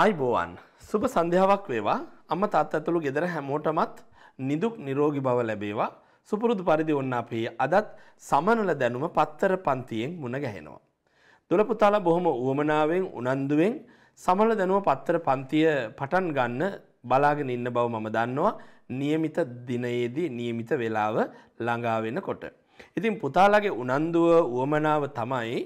අයිබෝවන් සුබ සන්ධ්‍යාවක් වේවා අම්ම තාත්ත ඇතුළු ගෙදර හැමෝටමත් නිදුක් නිරෝගී බව ලැබේවා සුපුරුදු පරිදි ඔන්න අපේ අදත් සමනල දැනුම පත්තර පන්තියෙන් මුණ ගැහෙනවා. දොළපුතාලා බොහොම උවමනාවෙන් උනන්දුවෙන් සමල දැනුව පත්තර පන්තිය පටන් ගන්න බලාගෙන ඉන්න බව මම දන්නවා නියමිත දිනයේදී නියමිත වෙලාව ළඟාවෙන කොට. ඉතින් පුතාලගේ උනන්දුව උවමනාව තමයි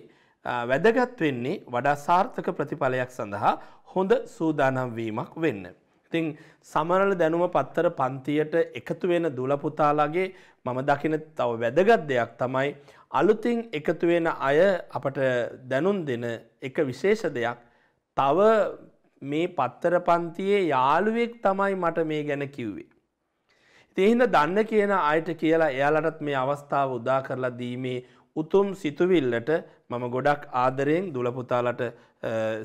වැදගත් වෙන්නේ වඩා සාර්ථක ප්‍රතිඵලයක් සඳහා හොඳ සූදානම් වීමක් වෙන්න. ඉතින් සමරල දැනුම පත්තර පන්තියට එකතු වෙන දුලපුතාලාගේ මම දකින තව වැදගත් දෙයක් තමයි අලුතින් එකතු වෙන අය අපට දැනුම් දෙන එක විශේෂ දෙයක් තව මේ පත්තර පන්තියේ යාළුවෙක් තමයි මට මේ ගැන කිව්වේ. ඉතින් දන්න කියන අයට කියලා එයාලටත් මේ අවස්ථාව උදා කරලා දීමේ උතුම් සිතුවිල්ලට මම ගොඩක් ආදරයෙන් දුලපුතාලට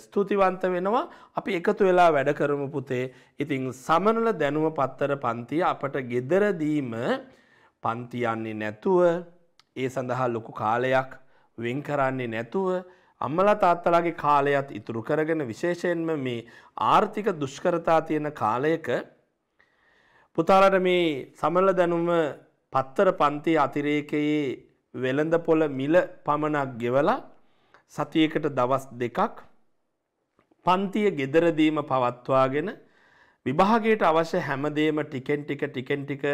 ස්තුතිවන්ත වෙනවා අපි එකතු වෙලා වැඩ කරමු පුතේ. ඉතින් සමනල දැනුම පත්තර පන්තිය අපට gederදීම පන්ති යන්නේ නැතුව ඒ සඳහා ලොකු කාලයක් වෙන් කරන්නේ නැතුව අම්මලා තාත්තලාගේ කාලයත් ඉතුරු කරගෙන විශේෂයෙන්ම මේ ආර්ථික දුෂ්කරතා තියෙන කාලයක පුතාලට මේ සමනල දැනුම පත්තර පන්ති අතිරේකයේ වෙළඳ පොළ මිල පමණක් ගෙවලා සතියකට දවස් දෙකක් පන්තිය ගෙදරදීම පවත්වාගෙන විභාගයට අවශ්‍ය හැමදේම ටිකෙන් ටික ටිකෙන් ටික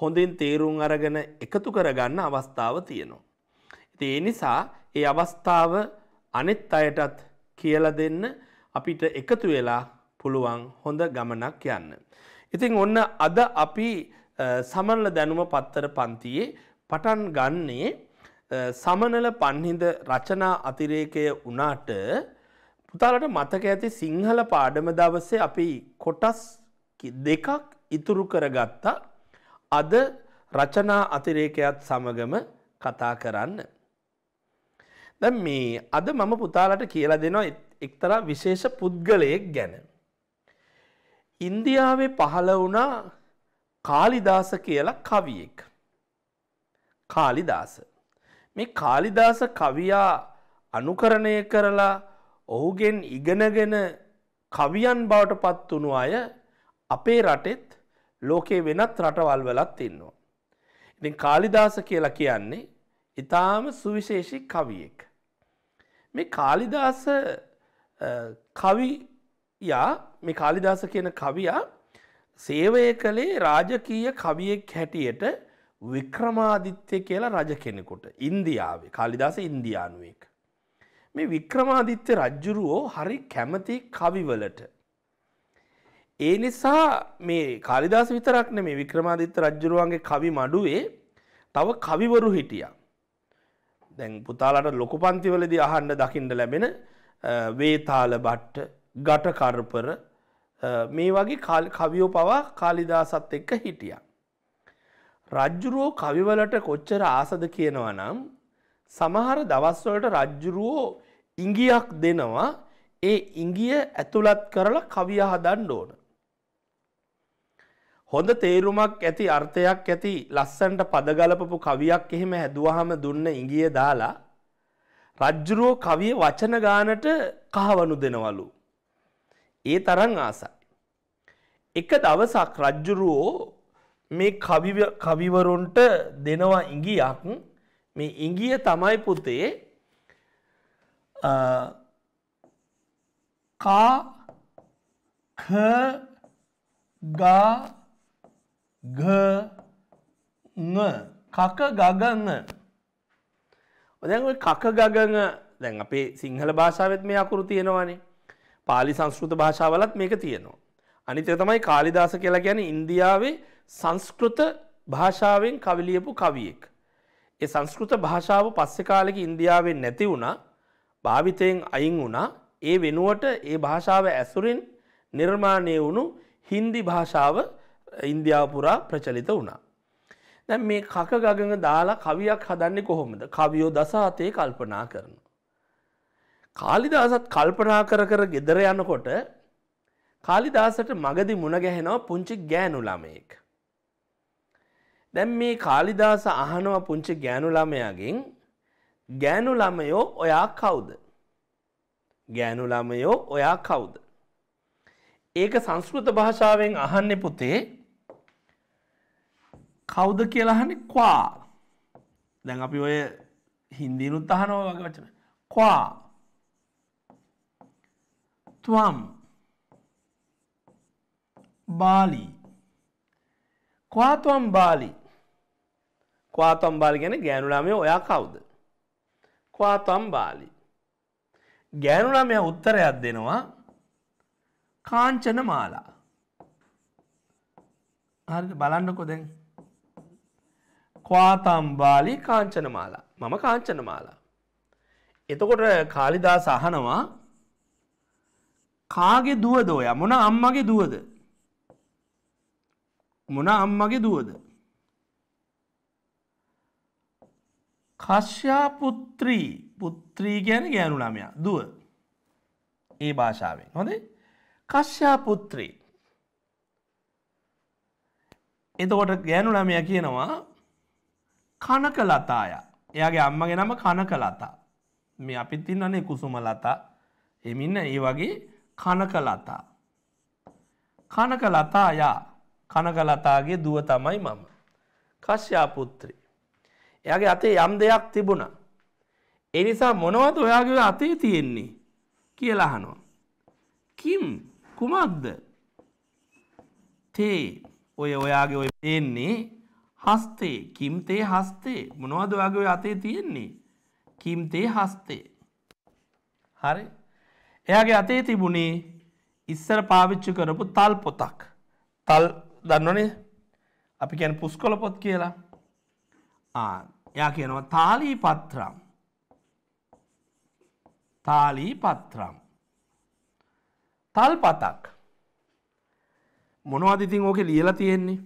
හොඳින් තේරුම් අරගෙන එකතු කරගන්න අවස්ථාව තියෙනවා. ඉතින් ඒ නිසා ඒ අවස්ථාව අනෙත් අයටත් කියලා දෙන්න අපිට එකතු වෙලා පුළුවන් හොඳ ගමනක් යන්න. ඉතින් ඔන්න අද අපි සමරල දැනුම පත්තර පන්තියේ පටන් ගන්නේ සමනල පන්හිද රචනා අතිරේකය වනාට පුතාලට මතක ඇති සිංහල පාඩම දවස්සේ අපි කොටස් දෙකක් ඉතුරු කරගත්තා අද රචනා අතිරේකයත් සමගම කතා කරන්න. දැ මේ අද මම පුතාලට කියලා දෙනවා එක්තරා විශේෂ පුද්ගලයෙක් ගැන. ඉන්දියාවේ පහළ වුණා කාලිදාස කියලා කවියෙක්. කාලිදාස. මේ කාලිදාස කවියා අනුකරණය කරලා ඔහුගෙන් ඉගෙනගෙන කවියන් බවට පත් වුණු අය අපේ රටෙත් ලෝකේ වෙනත් රටවල් වලත් ඉන්නවා. ඉතින් කාලිදාස කියලා කියන්නේ ඉතාම සුවිශේෂි කවියෙක්. මේ කාලිදාස කවියා මේ කාලිදාස කියන කවියා සේවය කළේ රාජකීය කවියෙක් හැටියට වික්‍රමාදිත්‍ය කියලා රජ කෙනෙකුට ඉන්දියාවේ කාලිදාස ඉන්දියානුවෙක්. මේ වික්‍රමාදිත්‍ය රජ්ජුරුවෝ හරි කැමති කවිවලට. ඒ නිසා මේ කාලිදාස විතරක්න මේ වික්‍රමාදිත්‍ය රජ්ජුරුවන්ගේ කවි මඩුවේ තව කවිවරු හිටිය. දැන් පුතාලට ලොකු පන්තිවලදී අහන්ඩ දකිින්ට ලැබෙන වේතාල බට්ට ගටකර්පර මේ වගේ කවියෝ පවා කාලිදාසත් එක්ක හිටියා. රජ්ජුරුවෝ කවිවලට කොච්චර ආසද කියනවා නම් සමහර දවස්වලට රජ්ජුරුවෝ ඉංගියක් දෙනවා ඒ ඉංගිය ඇතුළත් කරලා කවිය හදන්න ඕන. හොඳ තේරුමක් ඇති අර්ථයක් ඇති ලස්සන්ට පදගලපපු කවියක් එහෙම හැදුවහම දුන්න ඉංගිය දාලා රජ්ජුරුවෝ කවිය වචන ගානට කහවනු දෙනවලු. ඒ තරම් ආසයි. එක දවසක් රජ්ජුරුවෝ මේ කවිවරුන්ට දෙනවා ඉඟියක් මේ ඉංගිය තමයි පුතේ කාගගන කක ගගන්න ඔදැ කක ගගන දැන් අපේ සිංහල භාෂාවත් මේ අකුරු තියෙනවානේ පාලි සංස්කෘත භාෂාවලත් මේක තියෙනවා අනිත්‍ය තමයි කාලිදාස කියලා ගැන ඉන්දියාවේ සංස්කෘත භාෂාවෙන් කවිලියපු කවියෙක්. ඒ සංස්කෘත භාෂාව පස්සෙ කාලෙක ඉන්දියාවෙන් නැති වුණා භාවිතයෙන් අයින් වුණා ඒ වෙනුවට ඒ භාෂාව ඇසුරින් නිර්මාණය වුණු හින්දි භාෂාව ඉන්දියාපුරා ප්‍රචලිත වුණා. දැන් මේ කක ගගඟ දාලා කවියක් හදන්නේ කොහොමද? කවියෝ දසහතේ කල්පනා කරනවා. කාලිදාසත් කල්පනා කර කර ගෙදර යනකොට කාලිදාසට මගදි මුණගැහෙනවා පුංචි ගෑනු ළමයෙක්. දැන් මේ කාලිදාස අහනවා පුංචි ගෑනු ළමයාගෙන් ගෑනු ළමයෝ ඔයා කවුද? ගෑනු ළමයෝ ඔයා කවුද? ඒක සංස්කෘත භාෂාවෙන් අහන්නේ පුතේ කවුද කියලා අහන්නේ ක්වා. දැන් අපි ඔය හින්දිනුත් අහනවා වගේ වචන. ක්වා. ත්වම් බාලී කවාතුවම් බාලි කවාතම් බාලි ගැන ගෑනුලාමය ඔයා කවුද කවාතම් බාලි ගෑනුලාමය උත්තරයක් දෙනවා කාංචන මාලා හරිද බලන්නකො දැන් කවාතම්බාලි කාංචන මාලා මම කාංචන මාලා. එතකොට කාලිදා සහනවා කාගේ දුවදෝය මොන අම්මගේ දුවද මොන අම්මගේ දුවද. කශ්‍යා පුත්‍රී පුත්‍රී ගැන ගෑනු ළමයා දුව ඒ භාෂාවෙන් හොඳේ කශ්‍යා පුත්‍රී එතකොට ගෑනු ළමය කියනවා කනක ලතාය එයාගේ අම්මගේ නම කනක ලතා මේ අපිත් තින්නනේ කුසුම ලතා එමින්න ඒ වගේ කනක ලතා කනක ලතා යා කනකලතාගේ දුව තමයි මම. කශ්‍යාපුත්‍රී. එයාගේ අතේ යම් දෙයක් තිබුණා. එනිසා මොනවද ඔයාගේ අතේ තියෙන්නේ කියලා අහනවා. කිම් කුමක්ද? තේ ඔය ඔයාගේ ඔය තියෙන්නේ හස්තේ කිම් තේ හස්තේ මොනවද ඔයාගේ ඔය අතේ තියෙන්නේ? කිම් තේ හස්තේ. හරි. එයාගේ අතේ තිබුණේ ඉස්සර පාවිච්චි කරපු තල් පොතක්. තල් දන්නනේ අපි කැන පුස්කොල පොත් කියලා එයා කියනවා තාලී පත්‍රම් තාලී පත්‍රම් තල් පතක් මොනවද ඉතින් ඕකේ ලියලා තියෙන්නේ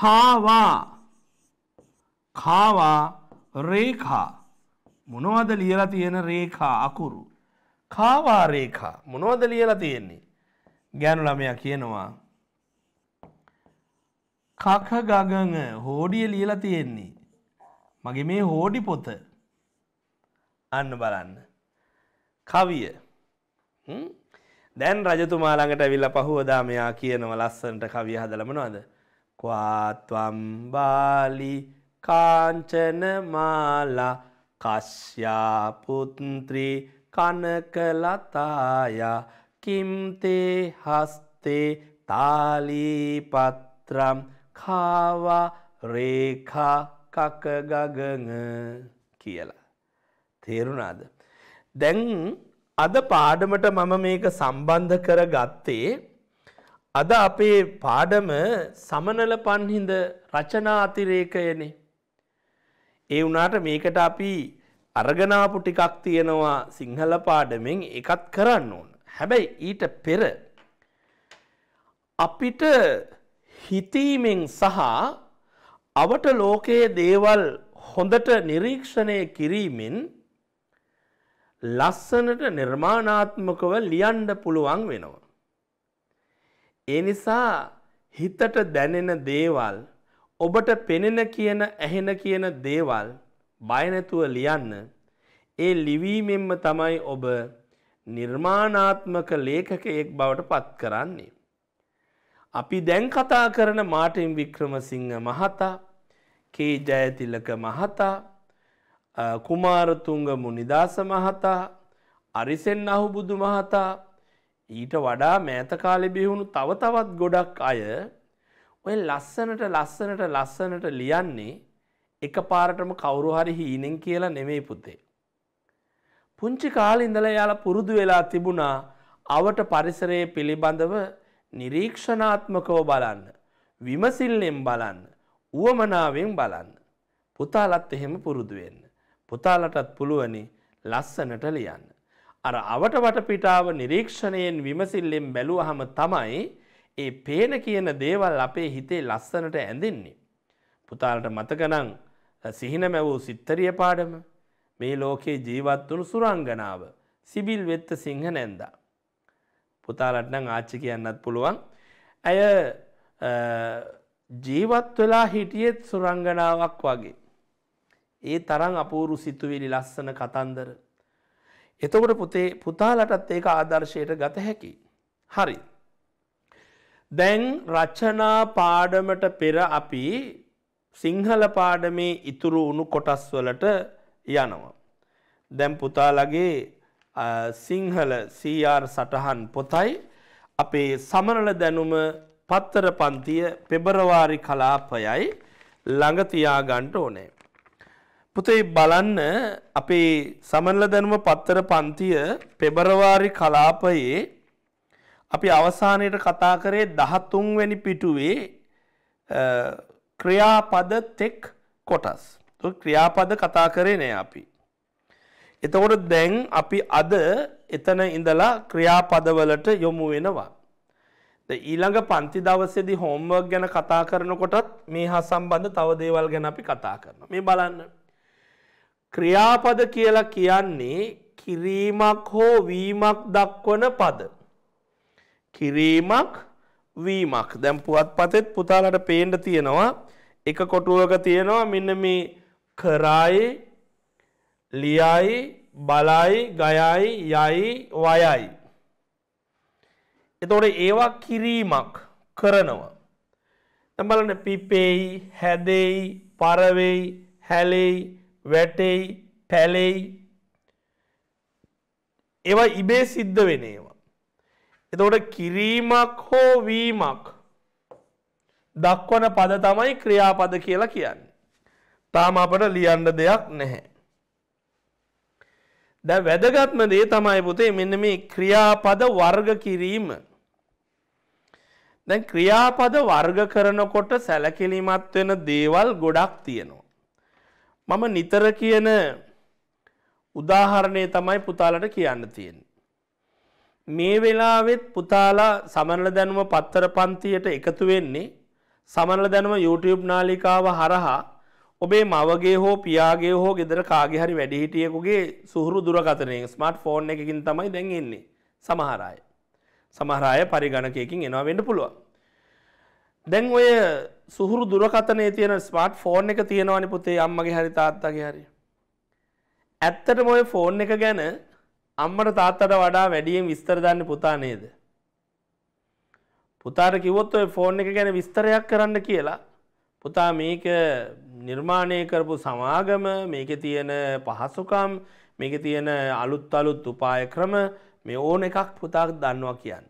කාවා කාවා රේඛා මොනවද ලියලා තියෙන රේඛා අකුරු කාවා රේඛා මොනවද ලියලා තියෙන්නේ ගෑනු ළමයා කියනවා කක ගගන හෝඩිය ලියලා තියෙන්නේ. මගේ මේ හෝඩි පොත අන්න බලන්න. කවිය දැන් රජතුමා ළඟට ඇවිල්ල පහුවදා මෙයා කියනව ලස්සනට කවිය හදලමනවද. කවාත්වම් බාලි කාංචන මාලා කශ්‍යාපුත්ත්‍රී කනකලතායා කිම්තේ හස්තේ තාලීපත්‍රම් කාවා රේකා කකගගග කියලා. තේරුණාද. දැන් අද පාඩමට මම මේක සම්බන්ධ කර ගත්තේ අද අපේ පාඩම සමනල පන්හිඳ රචනා අතිරේකයනෙ. ඒ වනාට මේකට අපි අරගනාපු ටිකක් තියෙනවා සිංහල පාඩමෙන් එකත් කරන්න ඕන. හැබැයි ඊට පෙර අපිට හිතීමෙන් සහ අවට ලෝකයේ දේවල් හොඳට නිරීක්ෂණය කිරීමෙන් ලස්සනට නිර්මාණාත්මකව ලියන්ඩ පුළුවන් වෙනවා. ඒ නිසා හිතට දැනෙන දේවල් ඔබට පෙනෙන කියන ඇහෙන කියන දේවල් බයනැතුව ලියන්න ඒ ලිවීමෙන්ම තමයි ඔබ නිර්මාණාත්මක ලේඛකයෙක් බවට පත් කරන්නේ. අපි දැන් කතා කරන මාටින් වික්‍රමසිංහ මහතා කේ ජයතිලක මහතා කුමාරතුංග මුනිදාස මහතා අරිසෙන් අහු බුදු මහතා ඊට වඩා මෑතකාලෙ බිහුණු තව තවත් ගොඩක් අය ඔය ලස්සනට ලස්සනට ලස්සනට ලියන්නේ එක පාරටම කවුරු හරි හීනෙන් කියලා නෙමෙයි පුතේ. පුංචි කාල ඉඳලා යාලා පුරුදු වෙලා තිබුණා අවට පරිසරයේ පිළිබඳව නිරීක්ෂණාත්මකව බලන්න. විමසිල්ලෙන් බලන්න. උවමනාවෙන් බලන්න. පුතාලත් එහෙම පුරුදු වෙන්න. පුතාලටත් පුළුවනි ලස්සනට ලියන්න. අර අවට වටපිටාව නිරීක්ෂණයෙන් විමසිල්ලෙන් බැලුවහම තමයි ඒ පේන කියන දේවල් අපේ හිතේ ලස්සනට ඇඳෙන්නේ. පුතාලට මතකනං සිහින මැවූ සිත්තරිය පාඩම මේ ලෝකයේ ජීවත්වුණු සුරංගනාව සිබිල් වෙත්ත සිංහ නැන්දා. පුතාලට්නම් ආච්චි කියන්නත් පුළුවන්. ඇය ජීවත් වෙලා හිටියෙත් සුරංගනාවක් වගේ. ඒ තරං අපූරු සිතුවිලි ලස්සන කතන්දර. එතකොට පුතේ පුතාලටත් ඒක ආදර්ශයට ගත හැකි. හරි. දැන් රචනා පාඩමට පෙර අපි සිංහල පාඩමේ ඉතුරු උණු කොටස් වලට යනවා. දැම් පුතාලගේ සිංහල සR සටහන් පොතයි අපේ සමනල දැනුම පත්තර පන්තිය පෙබරවාරි කලාපයයි ළඟ තියාගන්න ඕනේ. පුතේ බලන්න අපේ සමනල දැනුම පත්තර පන්තිය පෙබරවාරි කලාපයේ අපි අවසානයට කතා කරේ 13 වෙනි පිටුවේ ක්‍රියාපද තෙක් කොටස්. ක්‍රියාපද කතා කරේ නෑ අපි. එතකොට දැන් අපි අද එතන ඉඳලා ක්‍රියාපදවලට යොමු වෙනවා. ඊළඟ පන්ති දවසේදී හෝම්වර්ක් ගැන කතා කරනකොටත් මේ හා සම්බන්ධ තව දේවල් ගැන අපි කතා කරනවා. මේ බලන්න. ක්‍රියාපද කියලා කියන්නේ කිරීමක් හෝ වීමක් දක්වන පද. කිරීමක් වීමක්. දැන් පුවත්පතෙත් පුතාලට පේන්න තියෙනවා එක කොටුවක තියෙනවා මෙන්න මේ කරයි ලියයි බලයි ගයයි යයි වයයි. එතොට ඒවා කිරීමක් කරනවා. තැබලන පිපෙයි හැදෙයි පරවෙයි හැලෙයි වැටෙයි පැලෙයි ඒවා ඉබේ සිද්ධ වෙන ඒවා. එතකොට කිරීමක් හෝ වීමක් දක්වන පද තමයි ක්‍රියාපද කියලා කියන්න. තාම අපට ලියන්න දෙයක් නැහැ. දැන් වැදගත්ම දේ තමයි පුතේ මෙන්න මේ ක්‍රියාපද වර්ග කිරීම. දැන් ක්‍රියාපද වර්ග කරනකොට සැලකිලිමත් වෙන දේවල් ගොඩක් තියෙනවා. මම නිතර කියන උදාහරණය තමයි පුතාලට කියන්න තියෙන්නේ. මේ වෙලාවෙත් පුතාලා සමනල දැනුම පත්තර පන්තියට එකතු වෙන්නේ සමනල දැනුම YouTube නාලිකාව හරහා ඔබේ මවගේ හෝ පියාගේ හෝ ගෙදර කාගේ හරි වැඩිහිටියෙකුගේ සුහුරු දුරකතනයෙන් ස්මර්ට් ෆෝන් එකකින් තමයි දැන් එන්නේ සමහර අය. සමහර අය පරිගණකයකින් එනවා වෙන්න පුළුවන්. දැන් ඔය සුහුරු දුරකතනයේ තියෙන ස්මර්ට් ෆෝන් එක තියෙනවනේ පුතේ අම්මගේ හරි තාත්තගේ හරි. ඇත්තටම ඔය ෆෝන් එක ගැන අම්මට තාත්තට වඩා වැඩියෙන් විස්තර දන්නේ පුතා නේද? පුතාට කිව්වොත් ඔය ෆෝන් එක ගැන විස්තරයක් කරන්න කියලා පුතා මේක නිර්මාණය කරපු සමාගම මේක තියෙන පහසුකම් මේක තියෙන අලුත් අලුත් උපාය ක්‍රම මේ ඕන එකක් පුතාක් දන්නවා කියන්න.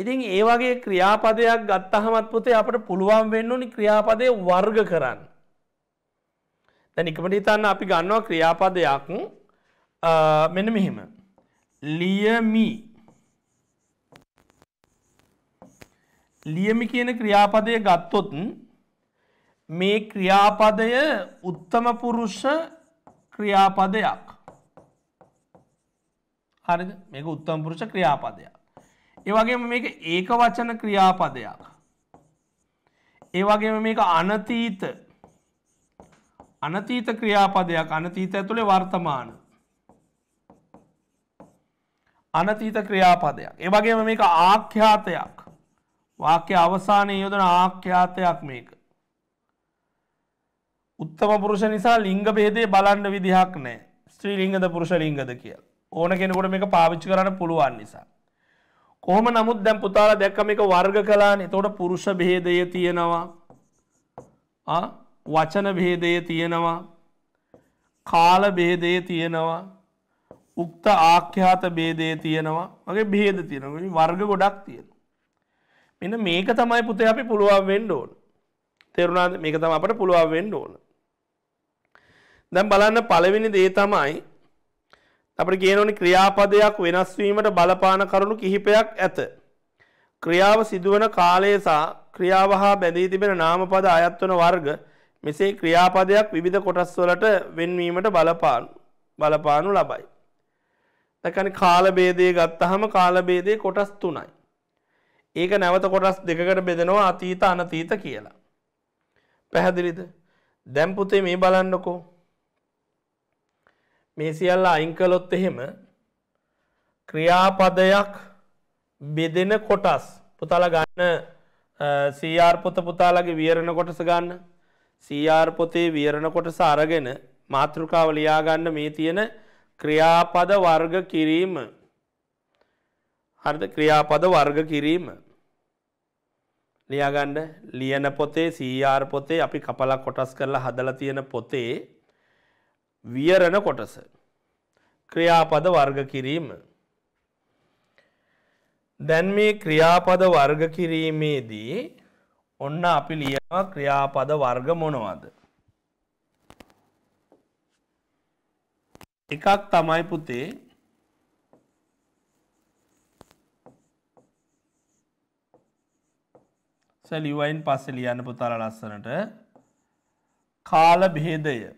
ඉතින් ඒ වගේ ක්‍රියාපදයක් ගත්තහමත් පුතේ අපට පුළුවන් වෙන්න ඕනි ක්‍රියාපදය වර්ග කරන්න. දැන් එකමට හිතන්න අපි ගන්නවා ක්‍රියාපදයක් මෙන්න මෙහෙම. ලියමි ලියමි කියන ක්‍රියාපදය ගත්තොත් මේ ක්‍රියාපදය උත්තමපුරුෂ ක්‍රියාපදයක් හරි මේක උත්තමපුරුෂ ක්‍රියාපදයක්. ඒවගේ මේක ඒක වචන ක්‍රියාපදයක්. ඒවගේ මේක අනතීත අනතීත ක්‍රියාපදයක් අනතීත ඇතුළේ වර්තමාන. අනතීත ක්‍රියාපදයක්. ඒවගේම මේක ආඛ්‍යාතයක්. වාක්‍ය අවසානය යොදන ආඛ්‍යාතයක් මේක. උත්තම පුරුෂ නිසා ලිංග බේදේ බලන්න විදිහක් නෑ ස්ත්‍රී ලිංගද පුරුෂ ලිංගද කියල් ඕන කෙනකොට මේක පාවිච්චි කරන්න පුළුවන් නිසා. කොහොම නමුත් දැම් පුතාල දැක්ක මේක වර්ග කලානේ තෝට පුරුෂ බේදය තියෙනවා වචන බේදය තියෙනවා කාල බේදය තියෙනවා උක්ත ආඛ්‍යාත බේදය තියෙනවා වගේ බේද තියෙනගනි වර්ග ගොඩක් තියෙන. මෙන්න මේක තමයි පුතේ අපි පුළුවන් වෙන්න ඕන තෙරුණාද මේක තම අපට පුළුවන් වෙන්න ඕන දැන් බලන්න පළවෙනි දේ තමයි අපිට කියනෝනේ ක්‍රියාපදයක් වෙනස් වීමට බලපාන කරුණු කිහිපයක් ඇත. ක්‍රියාව සිදුවන කාලය සහ ක්‍රියාව හා බැඳී තිබෙන නාමපද අයත් වන වර්ග මෙසේ ක්‍රියාපදයක් විවිධ කොටස් වලට වෙන්වීමට බලපානු බලපානු ලබයි. දැන් කාල ભેදය ගත්තාම කාල ભેදේ කොටස් 3යි. ඒක නැවත කොටස් දෙකකට බෙදනවා අතීත අනතීත කියලා. පැහැදිලිද? දැන් පුතේ මේ බලන්නකෝ මේ සියල්ල අයින් කළොත් එහෙම ක්‍රියාපදයක් බෙදෙන කොටස් පුතාලා ගන්න සීආර් පොත පුතාලගේ වියරණ කොටස ගන්න සීආර් පොතේ වියරණ කොටස අරගෙන මාතෘකාව ලියාගන්න මේ තියෙන ක්‍රියාපද වර්ග කිරීම හරිද ක්‍රියාපද වර්ග කිරීම ලියාගන්න ලියන පොතේ සීආර් පොතේ අපි කපලා කොටස් කරලා හදලා තියෙන පොතේ වියරණ කොටස ක්‍රියාපද වර්ග කිරීම දැන් මේ ක්‍රියාපද වර්ග කිරීමේදී ඔන්න අපි ලියවා ක්‍රියාපද වර්ග මොනවද එකක් තමයි පුතේ සැලිවයින් පස්සෙ ලියන්න පුතාලා ලස්සනට කාල බෙහෙදය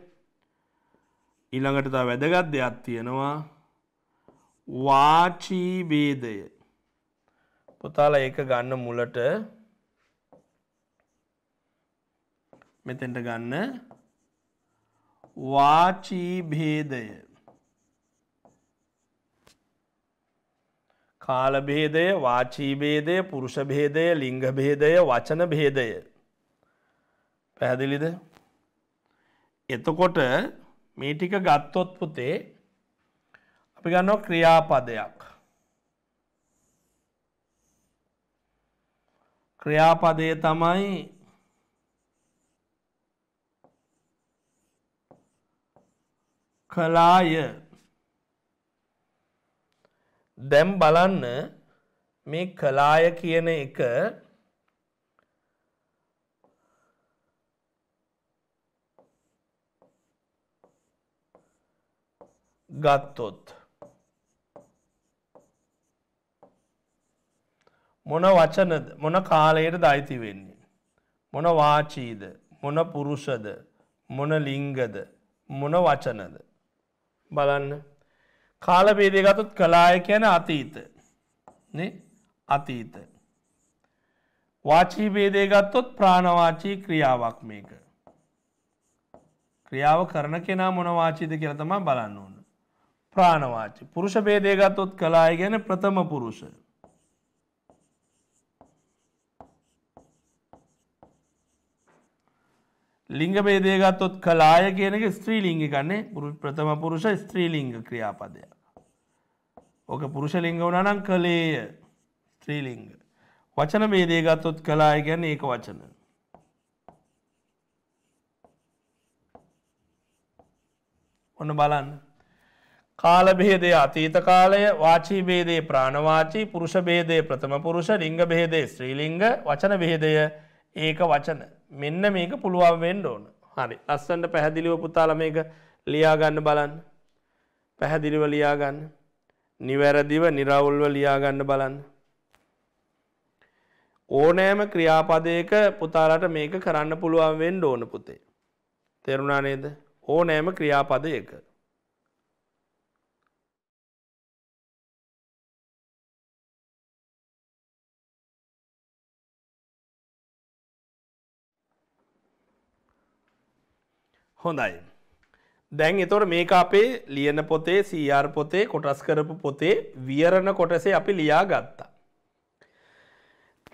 ඊළඟට තව වැදගත් දෙයක් තියෙනවා වාචී වේදය පුතාලා ඒක ගන්න මුලට මෙතෙන්ට ගන්න වාචී භේදය කාල භේදය වාචී භේදය පුරුෂ භේදය ලිංග භේදය වචන භේදය පැහැදිලිද එතකොට මේ ටික ගත්තොත් පුතේ අපි ගන්නෝ ක්‍රියාපදයක් ක්‍රියාපදය තමයි කලාය දැම් බලන්න මේ කලාය කියන එක ගත්තොත්. මොන වචනද මොන කාලයට දයිති වෙන්නේ. මොන වාචීද මොන පුරුෂද මොන ලිංගද මොන වචනද. බලන්න කාලබේදය ගතුත් කලාය කියන අතීත අතීත. වාචී බේදය ගත්තොත් ප්‍රාණවාචී ක්‍රියාවක් මේක. ක්‍රියාව කරන කෙනා මොනවාචීද කියලතම බලන්න ඕන. ප්‍රාණවාචි. පුරුෂ බේදය ගත්තොත් කලාය ගැන ප්‍රථම පුරුෂ. ලිංග බේදය ගත්තොත් කලාය කියනක ස්ත්‍රී ලිංගි කන්නේ ප්‍රථම පුරුෂ ස්ත්‍රී ලිංග ක්‍රියාපදයක්. ඕක පුරුෂ ලිංග වනනම් කළේය ස්ත්‍රී ලිංග. වචන බේදය ගත්තොත් කලාය ගැන ඒක වචන. ඔන්න බලන්න කාලභේදය අතීත කාලය වාචී භේදයේ ප්‍රාණවාචී පුරුෂ භේදය ප්‍රථම පුරුෂ ලිංග භේදේ ශ්‍රීලිංග වචන බෙහෙදය ඒක වචන මෙන්න මේක පුළුවන් වෙන්න ඕන හරි අස්සන්ට පැහැදිලිව පුතාල මේක ලියාගන්න බලන්න පැහැදිලිව ලියාගන්න නිවැරදිව නිරවුල්ව ලියාගන්න බලන්න ඕනෑම ක්‍රියාපදයක පුතාලට මේක කරන්න පුළුවන් වෙන්න ඕන පුතේ තෙරුණා නේද ඕනෑම ක්‍රියාපදයක හොඳයි. දැන් එතොට මේක අපේ ලියන පොතේ සR පොතේ කොටස් කරපු පොතේ වියරණ කොටසේ අපි ලියා ගත්තා.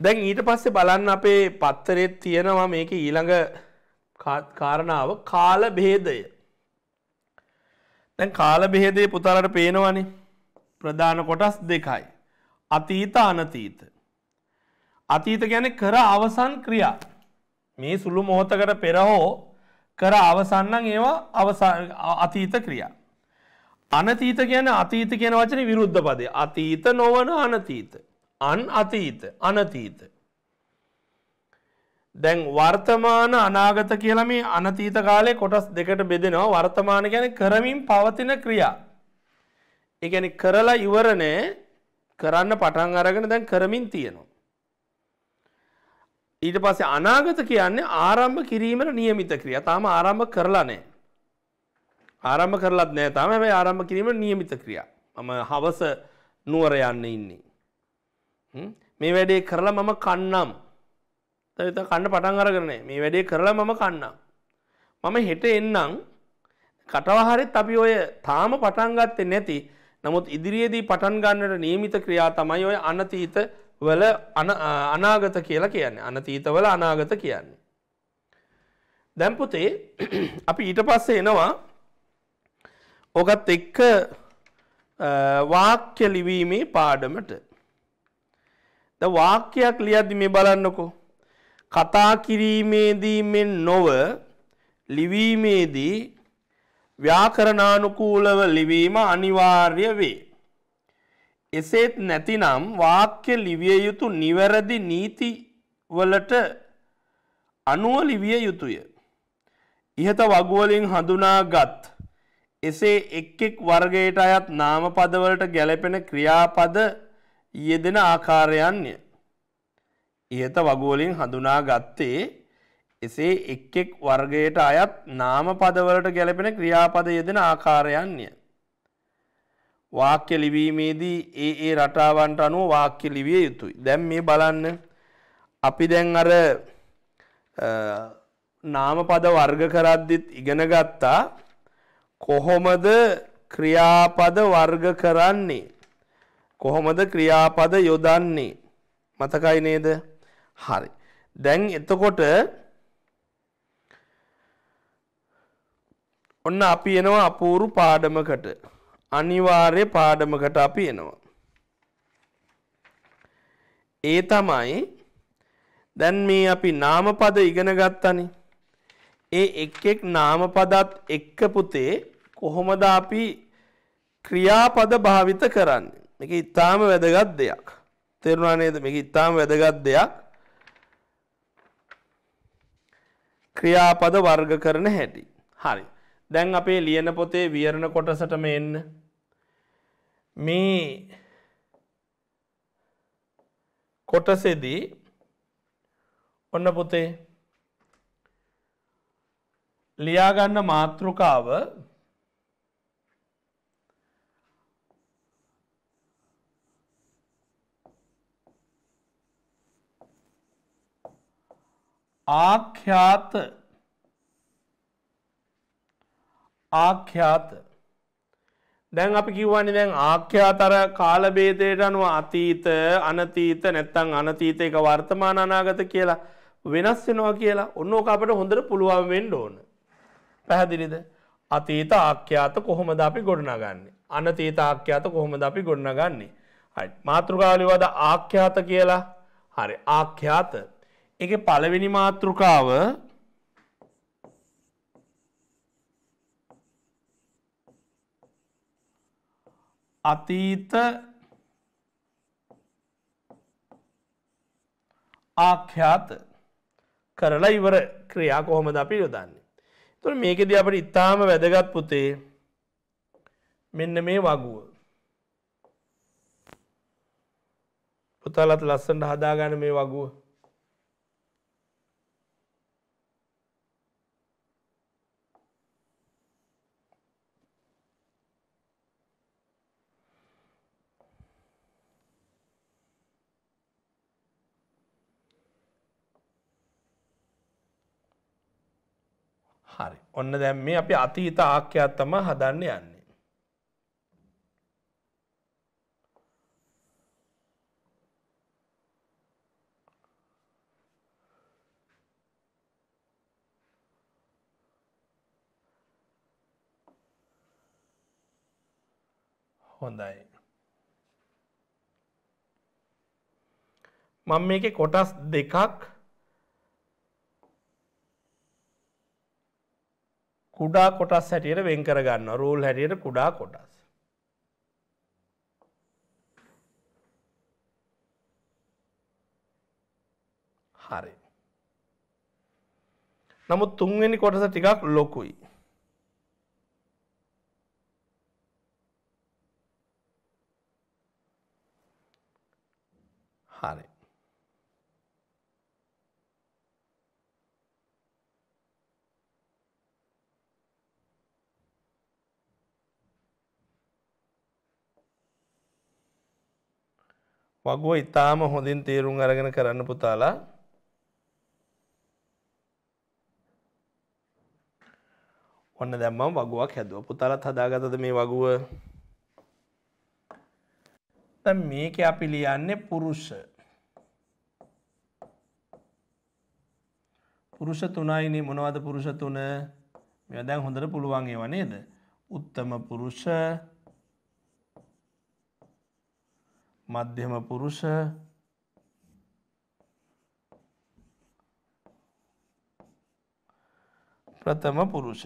දැන් ඊට පස්සේ බලන්න අපේ පත්තරෙත් තියෙනවා මේක ඊළඟ කාරණාව කාල බේදය. දැන් කාල බෙහෙදේ පුතාලට පේනවනේ ප්‍රධාන කොටස් දෙකයි. අතීත අනතීත. අතීත ගැන කර අවසන් ක්‍රියා. මේ සුළු මොහොතකට පෙරහෝ කර අවසන්නන් ඒවා අතීත ක්‍රියා. අනතීත කියන අතීත කියන වචන විරුද්ධ පදේ අතීත නොවන අනතීත. අන් අතීත අනතීත. දැන් වර්තමාන අනාගත කියලා මේ අනතීත කාලේ කොටස් දෙකට බෙදෙනවා වර්තමාන ගැන කරමින් පවතින ක්‍රියා. එකැන කරලා ඉවරණය කරන්න පටන් අරගෙන දැන් කරමින් තියෙනවා. ඊට පස්සේ අනාගත කියන්නේ ආරම්භ කිරීමට නියමිත ක්‍රියා. තාම ආරම්භ කරලා නැහැ. ආරම්භ කරලත් නැහැ තාම. හැබැයි ආරම්භ කිරීමට නියමිත ක්‍රියා. මම හවස නුවර යන්න ඉන්නේ. මේ වැඩේ කරලා මම කන්නම්. තවිත කන්න පටන් අරගෙන මේ වැඩේ කරලා මම කන්නම්. මම හෙට එන්නම්. කටවහරෙත් අපි ඔය තාම පටන් ගත්තේ නැති. නමුත් ඉදිරියේදී පටන් ගන්නට නියමිත ක්‍රියා තමයි ඔය අනතීත වල අනාගත කියලා කියන්නේ අනතීතවල අනාගත කියන්නේ. දැම්පුතේ අපි ඊට පස්සේ එනවා ඔගත් එක්ක වාක්‍ය ලිවීමේ පාඩමට. ද වාක්‍යයක් ලියද්දි මේ බලන්නකෝ. කතා කිරීමේදී මෙන් නොව ලිවීමේදී ව්‍යාකරණානුකූලව ලිවීම අනිවාර්ය වේ. එසේත් නැතිනම් වාක්‍ය ලිවිය යුතු නිවැරදි නීති වලට අනුව ලිවිය යුතුය. ඉහත වගුවලින් හඳුනාගත් එසේ එක් එක් වර්ගයට අයත් නාමපදවලට ගැලපෙන ක්‍රියාපද යෙදෙන ආකාරයන්ය. ඉහත වගුවලින් හඳුනාගත්තේ එසේ එක් එක් වර්ගයට අයත් නාමපදවලට ගැලපෙන ක්‍රියාපද යෙදෙන ආකාරයන්ය. වාක්‍ය ලිවීමේදී ඒ ඒ රටාවන්ට අනුව වාක්‍ය ලිවිය යුතුයි. දැන් මේ බලන්න අපි දැන් අර නාමපද වර්ග කරද්දිත් ඉගෙන ගත්තා කොහොමද ක්‍රියාපද වර්ග කරන්නේ කොහොමද ක්‍රියාපද යොදන්නේ මතකයි නේද? හරි. දැන් එතකොට ඔන්න අපි එනවා අපූරු පාඩමකට. අනිවාර්ය පාඩමකට අපි එනවා. ඒ තමයි දැන් මේ අපි නාමපද ඉගෙන ගත්තනේ. ඒ එක් එක් නාමපදත් එක්ක පුතේ කොහොමද අපි ක්‍රියාපද භාවිත කරන්නේ? මේක ඊටාම වැදගත් දෙයක්. තේරුණා නේද? මේක ඊටාම වැදගත් දෙයක්. ක්‍රියාපද වර්ග කරන හැටි. හරි. දැන් අපේ ලියන පොතේ වියරණ කොටසටම එන්න මේ කොටසෙදී ඔන්න පොතේ ලියාගන්න මාතෘකාව ආඛ්‍යාත ආඛ්‍යාත දැන් අපි කිව්වන්නේ දැන් ආඛ්‍යාත අර කාල ભેදයට අනුව අතීත අනතීත නැත්නම් අනතීත එක වර්තමාන අනාගත කියලා වෙනස් වෙනවා කියලා ඔන්න ඕක අපිට හොඳට පුළුවන් වෙන්න ඕන පැහැදිලිද අතීත ආඛ්‍යාත කොහොමද අපි ගොඩනගන්නේ අනතීත ආඛ්‍යාත කොහොමද අපි ගොඩනගන්නේ හරි මාතෘකාවලිවද ආඛ්‍යාත කියලා හරි ආඛ්‍යාත ඒකේ පළවෙනි මාතෘකාව අතීත ආඛ්‍යාත කරලා ඉවර ක්‍රියා කොහොමද අපි යොදන්නේ. තුර මේකෙද අපට ඉතාම වැදගත් පුතේ මෙන්න මේ වගුව. පුතාලත් ලස්සට හදාගන්න මේ වගුව. ඔන්න දැම් මේ අපි අතීත ආක්‍යයක් තම හදන්න යන්නේ. හොඳයි. මම මේක කොටස් දෙකක් කුඩා කොටස් හැටියට වෙන් කරගන්න රූල් හැටියට කුඩා කොටස්. හරි. නමුත් තුන්වෙනි කොටස ටිකක් ලොකුයි. හරි. වගුව ඉතාම හොඳින් තේරුම් අරගෙන කරන්න පුතාලා ඔන්න දැම්මම් වගුවක් හැදුව පුතාලත් හදාගතද මේ වගුව මේක අපි ලියන්නේ පුරුෂ පුරුෂ තුනයිනේ මොනවද පුරුෂ තුන මෙ දැන් හොඳට පුළුවන් ඒව නේද උත්තම පුරුෂ මධ්‍යම පුරුෂ ප්‍රථම පුරුෂ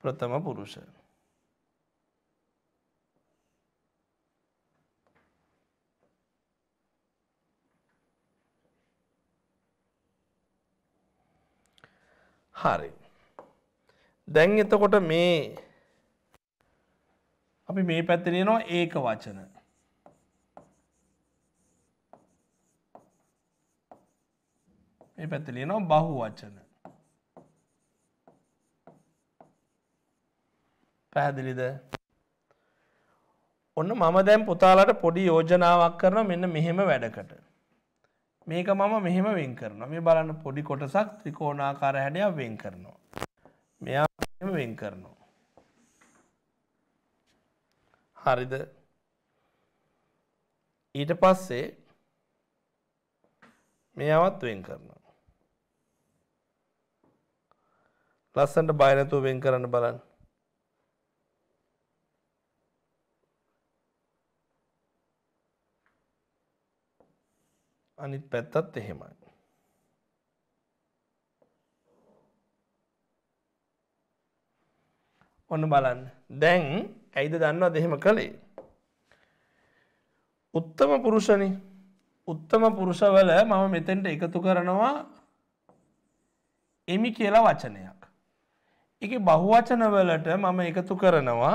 ප්‍රථම පුරුෂ හරි දැන් එතකොට මේ අපි මේ පැත්තිනයනවා ඒක වචන මේ පැත්තිලියනවා බහු වචන පැහැදිලිද ඔන්න මම දැන් පුතාලට පොඩි යෝජනාවක් කරන මෙන්න මෙහෙම වැඩකට මේක මම මෙහෙම වෙන් කරනවා මේ බලන්න පොඩි කොටසක් ත්‍රිකෝණාකාර හැඩයක් වෙන් කරනවා මෙයාම වෙන් කරනවා. හරිද ඊට පස්සේ මෙයාවත් වෙන් කරනවා. ලස්සන්ට බයනැතුව වෙන් කරන්න බලන්න. අනිත් පැත්තත් එහෙමයි. ඔන්න බලන්න දැන් ඇයිද දන්නවා දෙහෙම කළේ. උත්තම පුරුෂණ උත්තම පුරුෂවල මම මෙතෙන්ට එකතු කරනවා එමි කියලා වචනයක්. එක බහුවචනවලට මම එකතු කරනවා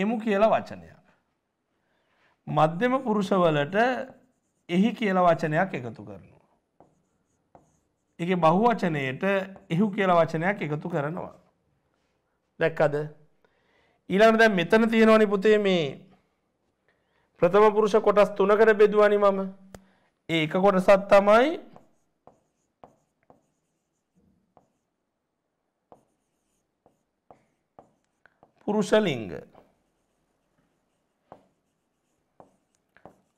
එමු කියලා වචනයක්. මධ්‍යම පුරුෂවලට එහි කියලා වචනයක් එකතු කරනු. එක බහුවචනයට එහු කියල වචනයක් එකතු කරනවා. දැක්කද. ඊළඟ දැ මෙතන තියෙනවනි පුතේ මේ ප්‍රථම පුරුෂ කොටස් තුනකට බෙදුවනි මම ඒක කොටසත් තමයි පුරුෂලිංග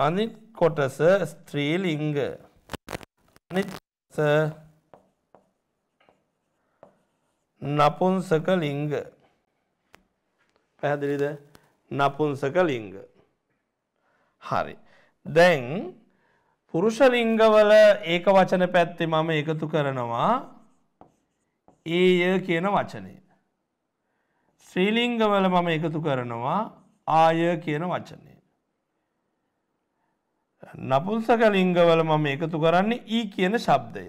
අනිත් කොටස ස්ත්‍රීලිංග අනිත් නපුන්සක ලිංග පැහැදිලිද නපුන්සක ලිංග හරි දැන් පුරුෂ ලිංගවල ඒක වචන පැත්තේ මම එකතු කරනවා ඒය කියන වචනය ශ්‍රීලිංගවල මම එකතු කරනවා ආය කියන වචනය නපුන්සක ලිංගවල මම එකතු කරන්නේ ඊ කියන ශබ්දය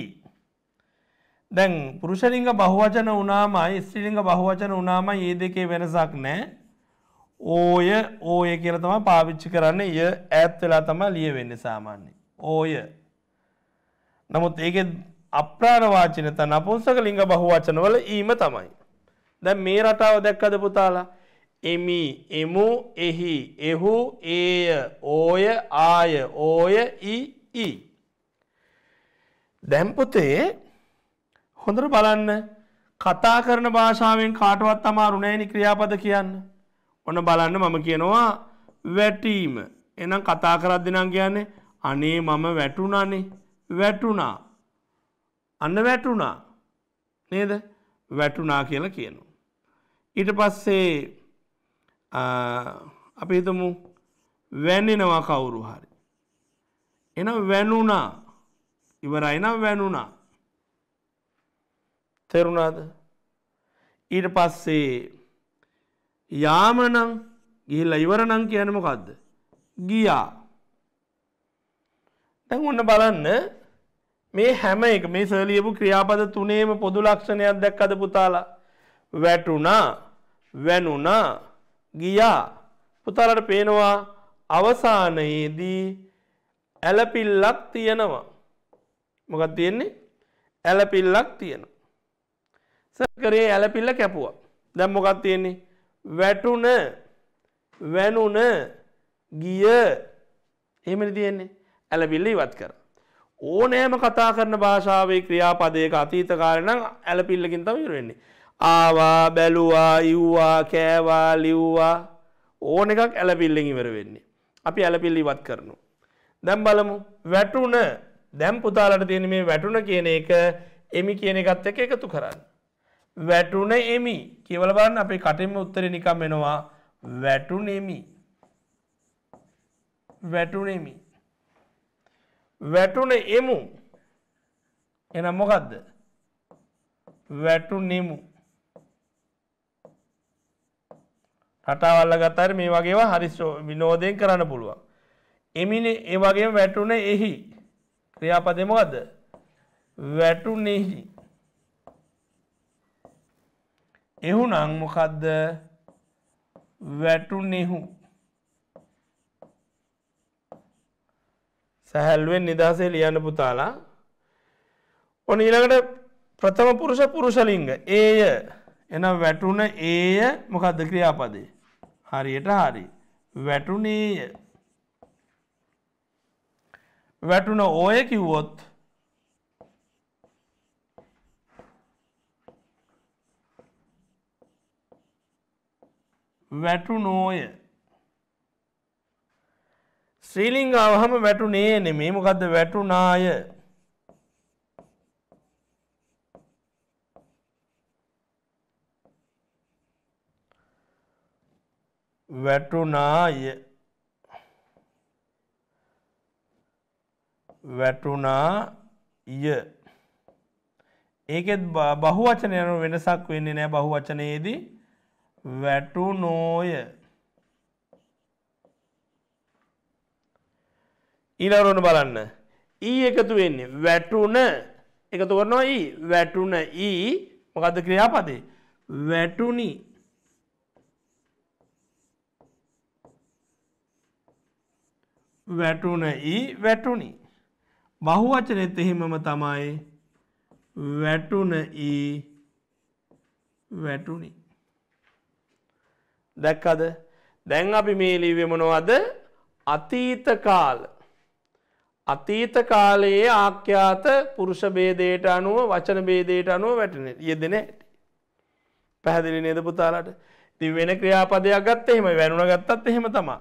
ඊ දැන් පුරුෂලිංග බහුවචන වනාමයි ස්ත්‍රීලිංග බහුවචන වනාම ඒ දෙකේ වෙනසක් නෑ ඕය ඕය කියල තම පාවිච්චි කරන්න ය ඇත් වෙලා තම ලිය වෙන්න සාමාන්‍ය ඕය නමුත් ඒක අප්‍රාණවාචනත නපුංසක ලිංග බහුවචන වල ඊම තමයි දැන් මේ රටාව දැක්කද පුතාලා එමි එමු එහි එහු ඒය ඕය ආය ඕය ඊ දැම්පුතේ හොඳට බලන්න කතා කරන භාෂාවෙන් කාටවත් අමාරු නෑනි ක්‍රියාපද කියන්න. ඔන්න බලන්න මම කියනවා වැටීම. එනම් කතා කරත් දෙනම් කියන්නේ අනේ මම වැටුණනේ වැටුණා. අන්න වැටුණා. නේද? වැටුණා කියලා කියනවා. ඊට පස්සේ අපි හිතමු වැන්නනවා කවුරු හරි. එන වැනුණා. ඉවරයි නම් වැනුණා. තෙරුණාද ඊට පස්සේ යාමනං ගිහිල්ල ඉවරණං කියනමකක්ද ගියා දැන් ඔන්න බලන්න මේ හැම එක මේ සලියපු ක්‍රියාපද තුනේම පොදු ලක්ෂණයක් දැක් අද පුතාලා වැටුණා වැනුනා ගියා පුතාලට පේනවා අවසානයේදී ඇලපිල්ලක් තියෙනවා මොකක් තියෙන්නේ ඇලපිල්ලක් තියෙනවා කරේ ඇලපිල්ල කැපුවා. දැම්මොකක් තියෙන්නේ. වැටුන වැනුන ගිය එහෙමනි තියෙන්නේ ඇලපිල්ල ඉවත් කර. ඕනෑම කතා කරන භාෂාවේ ක්‍රියාපදයක අතීතකාරනම් ඇලපිල්ලකින් තම යුරෙන්නේ. ආවා බැලුවා ඉව්වා කෑවා ලිව්වා ඕන එකක් ඇලපිල්ලෙන් ඉවර වෙන්නේ. අපි ඇලපිල්ල ඉවත් කරනු. දැම් බලමු වැටුන දැම් පුතාලට තියෙන මේ වැටුන කියන එක එමි කියන එකත් එක එකතු කරන්න. වැටුන එමි කියවල බලන්න අපේ කටින්ම උත්තර නිකම් වෙනවා වැටුනෙමි වැටුනෙමි වැටුන එමු එනම් මොකක්ද වැටුනෙමු රටාවල්ල ගතර මේ වගේවා හරිස්ෝ විනෝදයෙන් කරන්න පුළුවන් එමිනි ඒ වගේ වැටුන එහි ක්‍රියාපදමකද වැටුනෙහි එහු නංමොකක්ද වැටුනෙහු සැහැල්ුවෙන් නිදහසේ ලියන්න පුතාලා ඔන ඊළඟට ප්‍රථම පුරුෂ පුරුෂලිංග ඒය එන වැටුන ඒය මොකක්ද ක්‍රියාපදේ හරියට හරි වැටුනේය වැටුන ඕය කිව්වොත් වැටුනෝය ශ්‍රීලිංග අවහම වැටුනේ නෙමේ මොකක්ද වැටුනාය වැටුනාය වැටුනා ය ඒකෙත් බහු වචනයනු වෙනසක් වෙන්නේ නෑ බහු වචනයේදී වැටුනෝය ඊළවරන බලන්න ඊ එකතු වෙන්නේ වැටුන එකතු කරනවා ඊ වැටුන ඊ මොකද ක්‍රියාපදේ වැටුනි වැටුන ඊ වැටුනි බහුවචනෙත් එහෙමම තමයි වැටුන ඊ වැටුනි දැක්කද දැන් අපි මේ ලිවමනොවද අතීත කාල අතීත කාලයේ ආක්‍යාත පුරුෂ බේදයට අනුව වචන බේදයට අනුව වැටන යෙදෙන හැටි. පැහැදිලි නේද පුතාලට ති වෙන ක්‍රියාපදයක් ගත්ත එහෙම වැනුන ගත්තත් එහෙම තමා.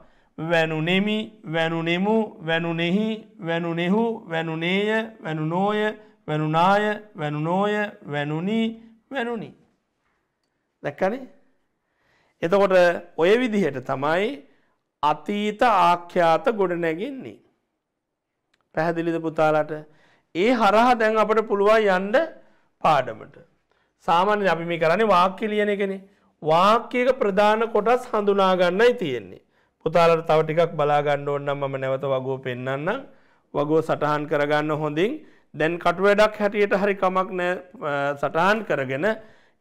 වැනුනෙමි වැනුනෙමු වැනුනෙහි වැනුනෙහු වැනුනේය වැනුනෝය වැනුනාය වැනුනෝය වැනුනී වැනුනි. දැක්කනේ එතකොට ඔය විදිහට තමයි අතීත ආඛ්‍යාත ගොඩනැගෙන්නේ. පැහැදිලිද පුතාලට? ඒ හරහා දැන් අපට පුළුවන් යන්න පාඩමට. සාමාන්‍යයෙන් අපි මේ කරන්නේ වාක්‍ය ලියන එකනේ. වාක්‍යයක ප්‍රධාන කොටස් හඳුනා ගන්නයි තියෙන්නේ. පුතාලට තව ටිකක් බලා ගන්න ඕන නම් මම නැවත වගෝ පෙන්වන්නම්. වගෝ සටහන් කරගන්න හොඳින්. දැන් කටුවැඩක් හැටියට හරි කමක් නැහැ සටහන් කරගෙන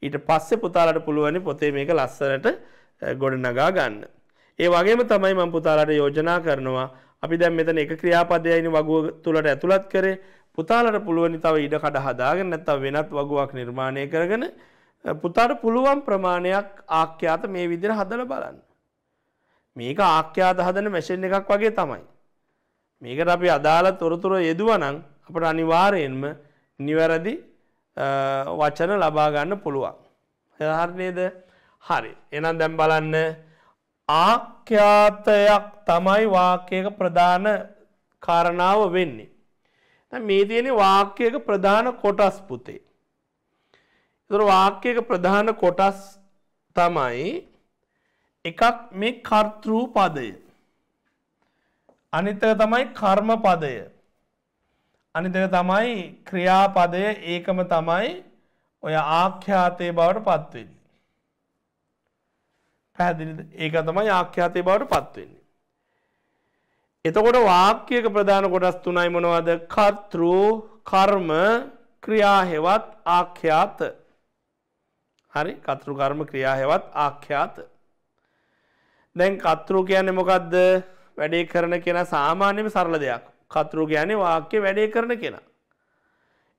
ඊට පස්සේ පුතාලට පුළුවනි පොතේ මේක ලස්සනට ගොඩනගා ගන්න. ඒ වගේම තමයි මම පුතාලට යෝජනා කරනවා අපි දැන් මෙතන එක ක්‍රියාපදයයිනි වගුව තුලට ඇතුළත් කරේ පුතාලට පුළුවනි තව ඉඩ කඩ හදාගෙන නැත්නම් වෙනත් වගුවක් නිර්මාණය කරගෙන පුතාට පුළුවන් ප්‍රමාණයක් ආඛ්‍යාත මේ විදිහට හදලා බලන්න. මේක ආඛ්‍යාත හදන මැෂින් එකක් වගේ තමයි. මේකට අපි අදාළ තොරතුරු යෙදුවා නම් අපට අනිවාර්යයෙන්ම නිවැරදි වචන ලබාගන්න පුළුවන්. හරණයද හරි එනම් දැම් බලන්න ආක්‍යාතයක් තමයි වාක්‍යයක ප්‍රධාන කාරණාව වෙන්නේ. මේ තියෙන වාක්‍යයක ප්‍රධාන කොටස් පුතේ. තුර වාක්‍යයක ප්‍රධාන කොටස් තමයි එකක් මේ කර්තෘ පදය. අනිතක තමයි කර්ම පදය. අනිතක තමයි ක්‍රියාපදය ඒකම තමයි ඔය ආඛ්‍යාතය බවට පත්වෙන්නේ. පැදිලි ඒක තමයි ආඛ්‍යාතය බවට පත්වෙන්නේ. එතකොට වාක්‍යක ප්‍රධාන කොටස් තුනයි මොනවද කර්තෘ කර්ම ක්‍රියාහෙවත් ආඛ්‍යාත හරි කතෘ කර්ම ක්‍රියාහෙවත් ආඛ්‍යාත දැන් කතෘ කියන්නේ මොකක්ද වැඩේ කරන කියන සාමාන්‍යම සරල දෙයක් කතුරු ගැන වාක්‍ය වැඩේ කරන කෙනා.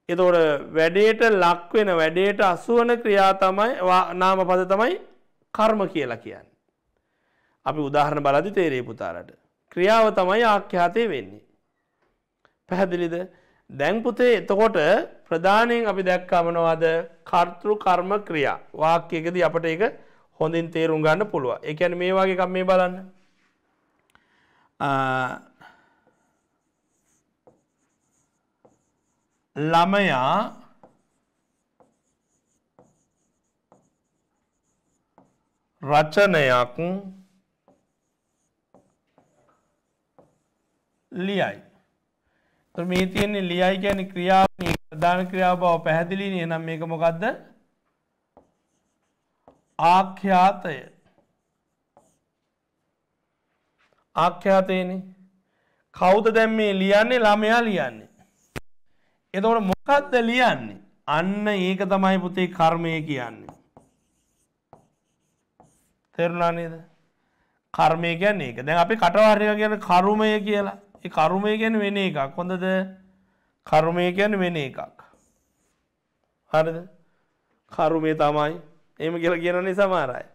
එතෝට වැඩේට ලක්වෙන වැඩේට අසුවන ක්‍රියා තමයි නාම පද තමයි කර්ම කියලා කියන්න. අපි උදාහරණ බලදි තේරේ පුතාරට. ක්‍රියාව තමයි ආක්‍යාතය වෙන්නේ. පැහැදිලිද දැන්පුතේ එතකොට ප්‍රධානයෙන් අපි දැක්කමනවාද කර්තෘ කර්ම ක්‍රියා වාක්‍යකද අපට එක හොඳින් තේරුම් ගන්න පුළුව එකැන මේ වගේ කම් මේ බලන්න ළමයා රචනයක් ලියයි. මේ තියන්නේ ලියයි ගැන ක්‍රියාව ප්‍රධාන ක්‍රියාව බව පැහැදිලිනය නම් මේක මොකක්ද ආඛ්‍යාතය ආඛ්‍යාතයන කෞද දැම් මේ ලියන්නේ ළමයා ලියන්නේ එතකොට මොකක්ද ලියන්නේ? අන්න ඒක තමයි පුතේ කර්මය කියන්නේ. තේරුණා නේද? කර්මය කියන්නේ ඒක. දැන් අපි කටවහරි එක කියන්නේ කර්මය කියලා. ඒ කර්මය කියන්නේ වෙන එකක්. හොඳද? කර්මය කියන්නේ වෙන එකක්. හරිද? කර්මය තමයි. එහෙම කියලා කියනනේ සමහර අය.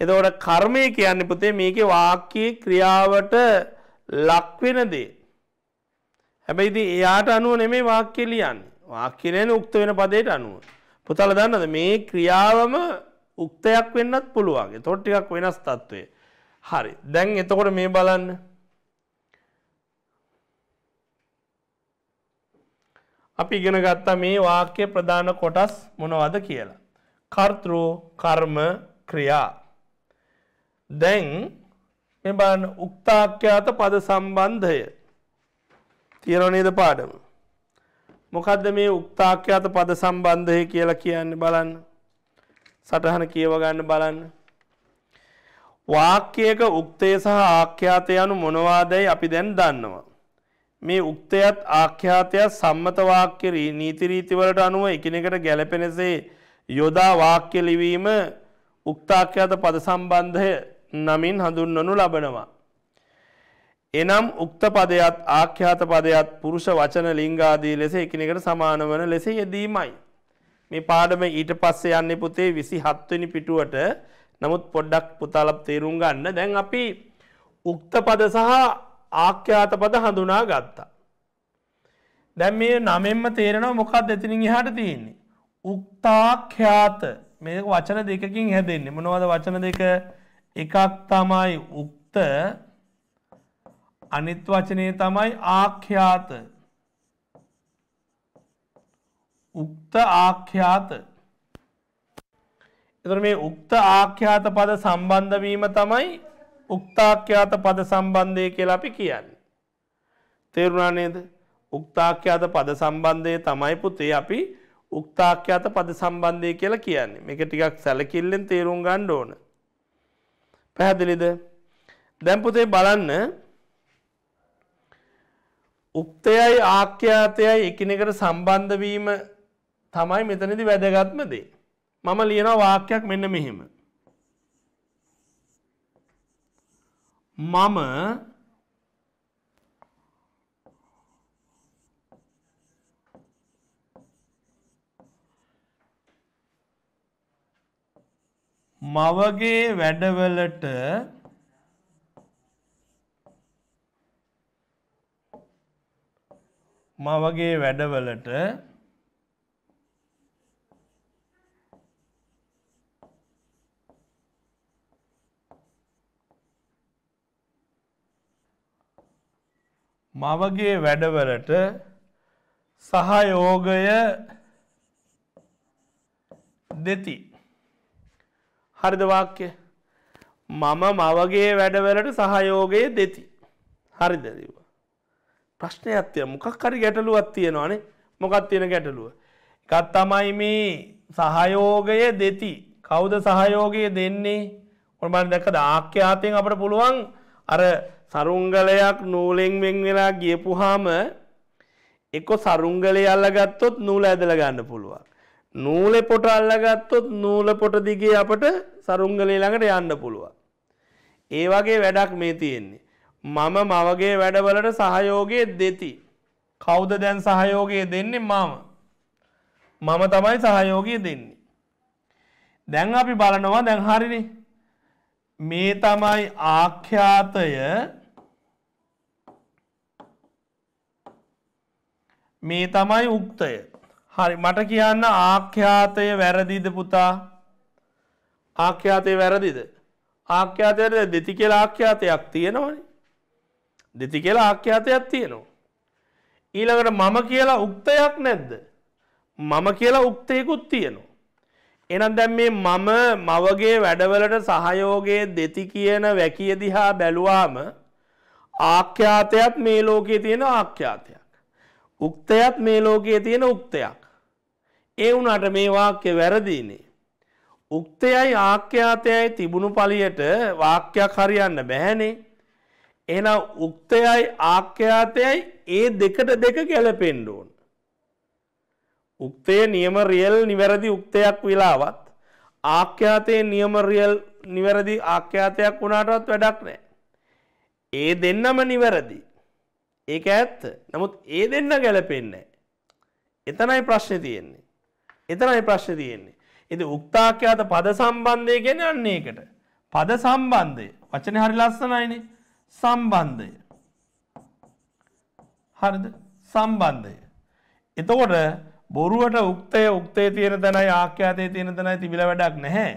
එතකොට කර්මය කියන්නේ පුතේ මේකේ වාක්‍යයේ ක්‍රියාවට ලක්වෙන දේ. හැබැයි ඉතින් එයාට අනුව නෙමෙයි වාක්‍ය ලියන්නේ. වාක්‍ය ලියන්නේ උක්ත වෙන පදයට අනුව. පුතාලා දන්නවද මේ ක්‍රියාවම උක්තයක් වෙන්නත් පුළුවන්. එතකොට ටිකක් වෙනස් తত্ত্বය. හරි. දැන් එතකොට මේ බලන්න. අපි ඉගෙන ගත්තා මේ වාක්‍ය ප්‍රධාන කොටස් මොනවද කියලා. කර්තෘ කර්ම ක්‍රියා. දැන් මේ බලන්න උක්තාක්‍යාත පද සම්බන්ධය තියෙනව නේද පාඩම. මොකද්ද මේ උක්තාක්‍යාත පද සම්බන්ධය කියලා කියන්නේ බලන්න. සටහන කියව ගන්න බලන්න. වාක්‍යයක උක්තය සහ ආඛ්‍යාතය යනු මොනවාදයි අපි දැන් දන්නවා. මේ උක්තයත් ආඛ්‍යාතයත් සම්මත වාක්‍ය නීති රීති වලට අනුව එකිනෙකට ගැළපෙනසේ යොදා වාක්‍ය ලිවීම උක්තාඛ්‍යාත පද සම්බන්ධය නමින් හඳුන්වනු ලබනවා. එනම් උක්ත පදයත් ආඛ්‍යාත පදයත් පුරුෂ වචන ලිංගාදී ලෙස එකිනෙකට සමාන වන ලෙස යෙදීමයි. මේ පාඩම ඊට පස්සේ යන්නේ පුතේ 27 වෙනි පිටුවට. නමුත් පොඩ්ඩක් පුතාලා තේරුම් ගන්න. දැන් අපි උක්ත පද සහ ආඛ්‍යාත පද හඳුනා ගත්තා. දැන් මේ නමෙන්ම තේරෙනවා මොකක්ද එතනින් එහාට තියෙන්නේ. උක්තාඛ්‍යාත මේක වචන දෙකකින් හැදෙන්නේ. මොනවද වචන දෙක? එකක් තමයි උක්ත අනිත් වචනය තමයි ආඛ්‍යාත උක්ත ආඛ්‍යාත එතර මේ උක්ත ආඛ්‍යාත පද සම්බන්ධවීම තමයි උක්තාඛ්‍යාත පද සම්බන්ධය කියලා අපි කියන්න. තේරුණා නේද උක්තාඛ්‍යාත පද සම්බන්ධය තමයි පුතේ අපි උක්තාඛ්‍යාත පද සම්බන්ධය කියලා කියන්නේ මේක ටිකක් සැලකිල්ලෙන් තේරුම් ගන්න ඕන. පැහැදිලිද දැන් පුතේ බලන්න උක්තයයි ආක්‍යාතයයි එකිනෙකට සම්බන්ධවීම තමයි මෙතනදි වැදගත්ම දේ. මම ලියනවා වාක්‍යයක් මෙන්න මෙහෙම. මම මවගේ වැඩවලට මවගේ වැඩවලට මවගේ වැඩවලට සහයෝගය දෙති. හරිදවාක්‍ය මම මවගේ වැඩවලට සහයෝගය දෙති. හරිදදිව. ප්‍රශ්නයක් තිය මොකක් හරි ගැටලුවක් තියෙනවානේ මොකක් තියෙන ගැටලුව. එකත් තමයි මේ සහයෝගය දෙති කවුද සහයෝගය දෙන්නේ ඔබට දැක ආක්‍යාතයෙන් අපට පුළුවන් අර සරුංගලයක් නූලෙන් වෙන් වෙලා ගියපුහාම එක සරුංගලය අල්ලගත්තොත් නූල ඇදල ගන්න පුළුවන්. නූලෙ පොට අල්ලගත්තොත් නූල පොට දිගේ අපට සරුංගලේ ළඟට යන්න පුළුවන්. ඒ වගේ වැඩක් මේ තියෙන්නේ. මම මවගේ වැඩවලට සහයෝගය දෙති. කෞද දැන් සහයෝගය දෙන්නේ මම. මම තමයි සහයෝගය දෙන්නේ. දැන් අපි බලනවා දැන් හරිනි. මේ තමයි ආඛ්‍යාතය මේ තමයි උක්තය. හරි මට කියන්න ආඛ්‍යාතය වැරදිද පුතා ආඛ්‍යාතය වැරදිද ආඛ්‍යාතයට දෙති කියලා ආඛ්‍යාතයක් තියෙනවනේ දෙති කියලා ආක්‍යාතයක් තියෙනවා. ඊළඟට මම කියලා උක්තයක් නැද්ද. මම කියලා උක්තයකුත් තියෙනවා. එනම් දැම් මේ මම මවගේ වැඩවලට සහයෝගයේ දෙති කියන වැකිය දිහා බැලුවාම ආක්‍යාතයත් මේ ලෝකයේ තියෙන ආක්‍යාතයක්. උක්තයත් මේ ලෝකයේ තියෙන උක්තයක්. ඒ වුණට මේ වාක්‍ය වැරදිනේ. උක්තයයි ආක්‍යාතයයි තිබුණු පලියට වාක්‍යයක් හරියන්න බැහැනේ එන උක්තයයි ආක්‍යාතයයි ඒ දෙකට දෙක ගැලපෙන්ඩ ඕන. උක්තේ නියම රියල් නිවැරදි උක්තයක් වෙලාවත් ආක්‍යාතයේ නියම රියල් නිවැරදි ආක්‍යාතයක් වුණාටත් වැඩක් නෑ. ඒ දෙන්නම නිවැරදි. ඒක ඇත්ත නමුත් ඒ දෙන්න ගැලපෙන්නේ. එතනයි ප්‍රශ්න තියෙන්නේ. එතනයි ප්‍රශ්න තියෙන්නේ. එති උක්තාක්‍යාත පද සම්බන්ධය ගැෙන අන්නේකට. පද සම්බන්ධය වචන හරි ලස්සනයිනේ සම්බන්ධය. හරිද සම්බන්ධය. එතකොට බොරුවට උක්තය උක්තේ තියෙන තැනයි ආක්‍යාතය තියෙන තැනයි තිබිල වැඩක් නැහැ.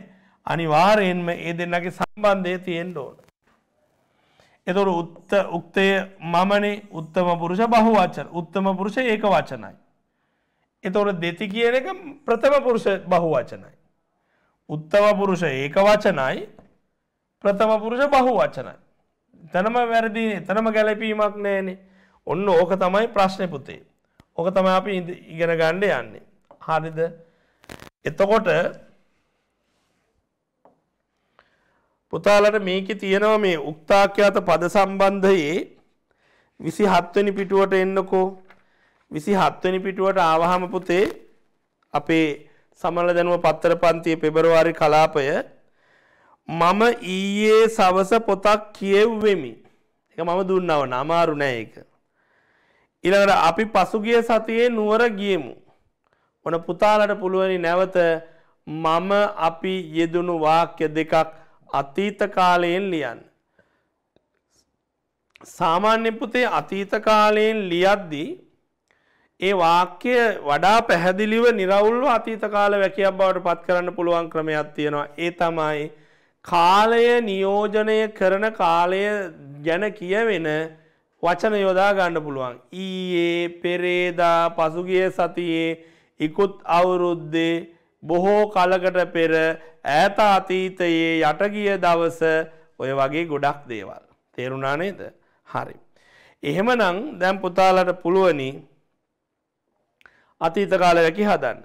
අනිවාරයෙන්ම ඒ දෙන්නගේ සම්බන්ධය තියෙන් ඕන. එතොට උත්ත උක්තය මමනේ උත්තම පුරුෂ බහු වචන උත්තම පුරුෂ ඒක වචනයි. එතොට දෙති කියන එක ප්‍රථම පුරුෂ බහු වචනයි. උත්තම පුරුෂ ඒක වචනයි ප්‍රථම පුරුෂ බහු වචනයි. එතනම වැරදි එතනම ගැලපීමක් නෑනේ ඔන්න ඕක තමයි ප්‍රශ්නය පුතේ ඕක තම අපි ඉගෙන ගණ්ඩ යන්නේ හරිද එතකොට පුතාලට මේක තියෙනව මේ උක්තාක්‍යාත පද සම්බන්ධයේ විසි හත්වනි පිටුවට එන්නකෝ විසි හත්වනි පිටුවට ආවහම පුතේ අපේ සමල දැනුව පත්තර පන්තිය පෙබරවාරි කලාපය මම ඊයේ සවස පොතක් කියෙව්වෙමි. එක මම දුන්නව නමාරු නෑ එක. ඉළඟට අපි පසුගිය සතියේ නුවර ගියමු. ඕන පුතාලට පුළුවනි නැවත මම අපි යෙදුණු වාක්‍ය දෙකක් අතීත කාලයෙන් ලියන්න. සාමාන්‍ය පුතේ අතීත කාලයෙන් ලියද්දී ඒ වාක්‍ය වඩා පැහැදිලිව නිරවුල්ව අතීත කාල වැකියක් බවට පත් කරන්න පුළුවන් ක්‍රමයක් තියෙනවා. ඒ තමයි කාලය නියෝජනය කරන කාලය ගැන කියවෙන වචන යොදා ගණ්ඩ පුළුවන්. ඊයේ පෙරේදා පසුගිය සතියේ ඉකුත් අවුරුද්දේ බොහෝ කලකට පෙර ඈත අතීතයේ යටගිය දවස ඔය වගේ ගොඩක් දේවල්. තේරුණා නේද හරි. එහෙමනම් දැම් පුතාලට පුළුවනි අතීත කාල රැකි හදන්න.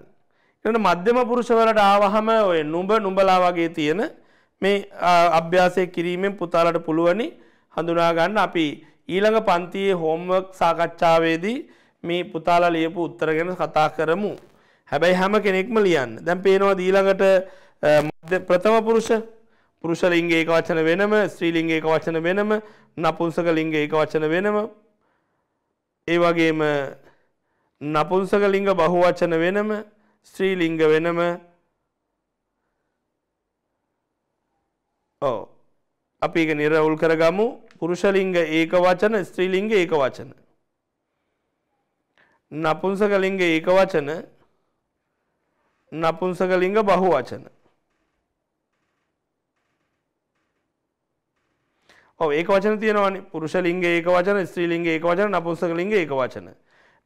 එට මධ්‍යම පුරුෂවලට ආවහම ඔය නුඹ නුඹලා වගේ තියෙන මේ අභ්‍යාසය කිරීමෙන් පුතාලට පුළුවනි හඳුනාගන්න අපි ඊළඟ පන්තියේ හෝම්වක් සාකච්ඡාවේදී මේ පුතාලා ලියපු උත්තර ගැන කතා කරමු. හැබැයි හැම කෙනෙක්ම ලියන්න. දැන් පේනවා ඊළඟට ප්‍රථම පුරුෂ පුරුෂ ලිංග ඒක වචන වෙනම, ස්ත්‍රී ලිංග ඒක වචන වෙනම, නපුංසක ලිංග ඒක වචන වෙනම. ඒ වගේම නපුංසක ලිංග බහුවචන වෙනම, ස්ත්‍රී ලිංග වෙනම, ඕ අපි එක නිරවුල් කරගමු පුරුෂලිංග ඒක වචන ස්ත්‍රීලිංග ඒක වචන. නපුන්සකලින්ග ඒක වචන නපුන්සකලින්ග බහු වචන. ඔව ඒක වචන තියෙනවනේ පුරුෂලිංග ඒක වචන ස්ත්‍රීලිංග ඒක වචන නපුන්සකලින්ග ඒක වචන.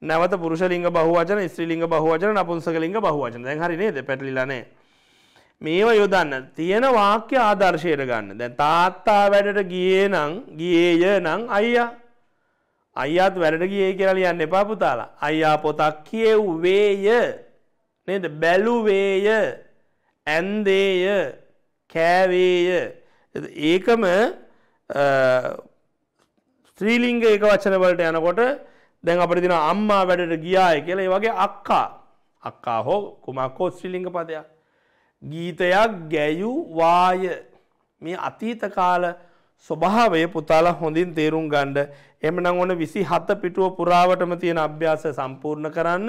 නැවත පුරුෂලිංග බහු වචන ස්ත්‍රීලිංග බහු වචන නපුන්සකලින්ග බහු වචන. දැන් හරි නේද? පැටලිලා නෑ. මේවා යොදන්න තියෙන වාක්‍ය ආදර්ශයට ගන්න දැන් තාත්තා වැඩට ගියේ නම් ගියේය නම් අයියා අයියාත් වැඩට ගියේ කියලා ලියන්න එපා පුතාලා අයියා පොතක් කියෙව්වේය නේද බැලුවේය ඇන්දේය කෑවේය ඒකම ස්ත්‍රීලිංග ඒක වචන වලට යනකොට දැන් අපිට දෙන අම්මා වැඩට ගියාය කියලා ඒ වගේ අක්කා අක්කා හෝ කුමක් හෝ ස්ත්‍රීලිංග පදයක් ගීතයක් ගැයුවාය මේ අතීතකාල ස්වභාවය පුතාලා හොඳින් තේරුම් ගණ්ඩ එමනං ඕන විසි හත පිටුව පුරාවටම තියෙන අභ්‍යාස සම්පූර්ණ කරන්න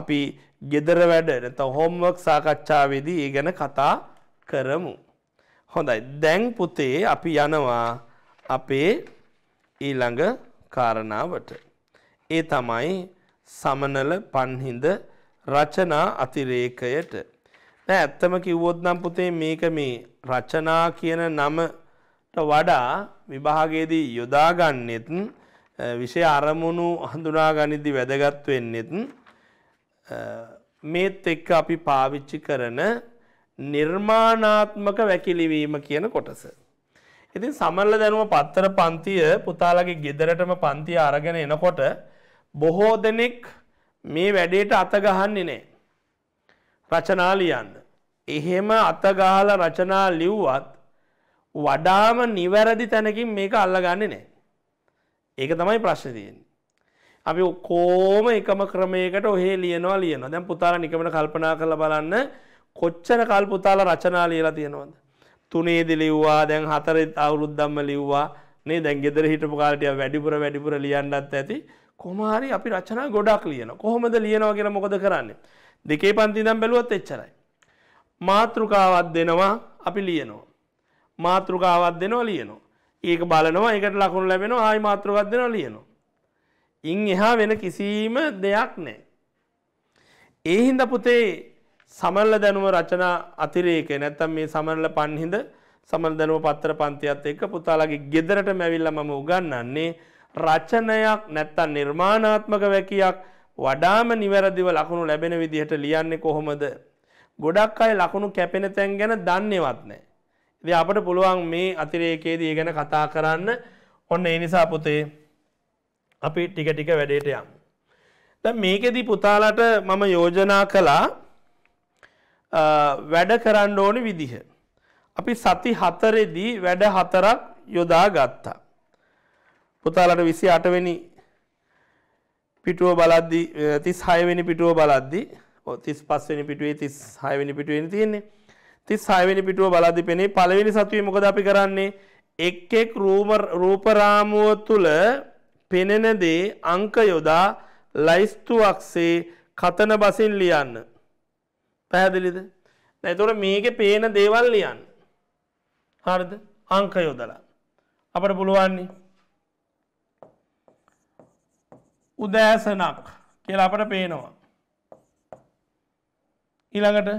අපි ගෙදර වැඩ නැත හොම්වක් සාකච්ඡාවේදී ඒ ගැන කතා කරමු. හොඳයි දැන් පුතේ අපි යනවා අපේ ඊළඟ කාරණාවට. ඒ තමයි සමනල පන්හිඳ රචනා අතිරේකයට. නෑ ඇත්තම කිව්වොත් නම් පුතේ මේක මේ රචනා කියන නමට වඩා විභාගයේදී යොදාගන්නෙත් විෂය අරමුණු හඳුනා ගනිද්දි වැදගත් වෙන්නෙත් මේත් එක්ක අපි පාවිච්චි කරන නිර්මාණාත්මක වැකිලිවීම කියන කොටස. ඉතින් සමල්ල දැනුම පත්තර පන්තිය පුතාලගේ ගෙදරටම පන්තිය අරගෙන එනකොට බොහෝ දෙනෙක් මේ වැඩේට අතගහන්නේ නෑ. රචනා ලියන්න. එහෙම අතගාල රචනා ලිව්වත් වඩාම නිවැරදි තැනකින් මේක අල්ලගන්න නෑ. ඒක තමයි ප්‍රශ්තියෙන්. අපි කෝම එකම ක්‍රමයකට ඔහේ ලියනවා ලියන දැන් පුතාල නිකමට කල්පනා කළ බලන්න කොච්චර කල් පුතාල රචනා ලියලා තියෙනවද. තුනේද ලිව්වා දැන් හතරත් අවුරුද්දම්ම ලිව්වා මේ දැන් ගෙදර හිටපු කාලටය වැඩිපුර වැඩිපුර ලියන්නත් ඇති කොමහරි අපි රචනා ගොඩක් ලියන කොහොමද ලියනවා කියෙන මොකද කරන්නේ. දෙකේ පන්ති දම් බැලුවත් එච්චරයි. මාතෘකාවත් දෙනවා අපි ලියනවා. මාතෘකාවත් දෙනවා ලියනවා. ඒක බලනවා එකට ලකුණු ලැබෙන ආයි මාතෘකත් දෙනවා ලියනවා. ඉන් එහා වෙන කිසිීම දෙයක් නෑ. ඒහින්ද පුතේ සමල්ල දැනුව රචනා අතිරේක නැත්තම් මේ සමරල පන්හිද සමල් දැනුව පත්තර පන්තියත් එක්ක පුතාලගේ ගෙදරට මැවිල්ල මම උගන්නන්නේ රචනයක් නැත්තන් නිර්මාණාත්මක වැැකයක් වඩාම නිවැරදිව ලකුණු ලැබෙන විදිහට ලියන්නේ කොහොමද ගොඩක් අය ලකුණු කැපෙන තැන් ගැන දන්නේවත් නෑ. ඉතින් අපට පුළුවන් මේ අතිරේකයේදී ගැන කතා කරන්න ඔන්න ඒ නිසා පුතේ අපි ටික ටික වැඩේට යමු. දැන් මේකෙදී පුතාලට මම යෝජනා කළා වැඩ කරන්න ඕනි විදිහ. අපි සති හතරෙදී වැඩ හතරක් යොදා ගත්තා. පුතාලට විසි අටවෙනි පිටුව බලද්දි 36 වෙනි පිටුව බලද්දි 35 වෙනි පිටුවේ 36 වෙනි පිටුවේ තියෙන්නේ 36 වෙනි පිටුව බලද්දි පෙනේ පළවෙනි සතුවේ මොකද අපි කරන්නේ එක් එක් රූප රාමුව තුල පෙනෙන දේ අංක යොදා ලයිස්තුවක්සේ කතන බසින් ලියන්න. පැහැදිලිද? දැන් ඒතකොට මේකේ පේන දේවල් ලියන්න. හරිද? අංක යොදලා. අපිට පුළුවන් නේ උදෑසනක් කියලා අපට පේනවා. ඉළඟට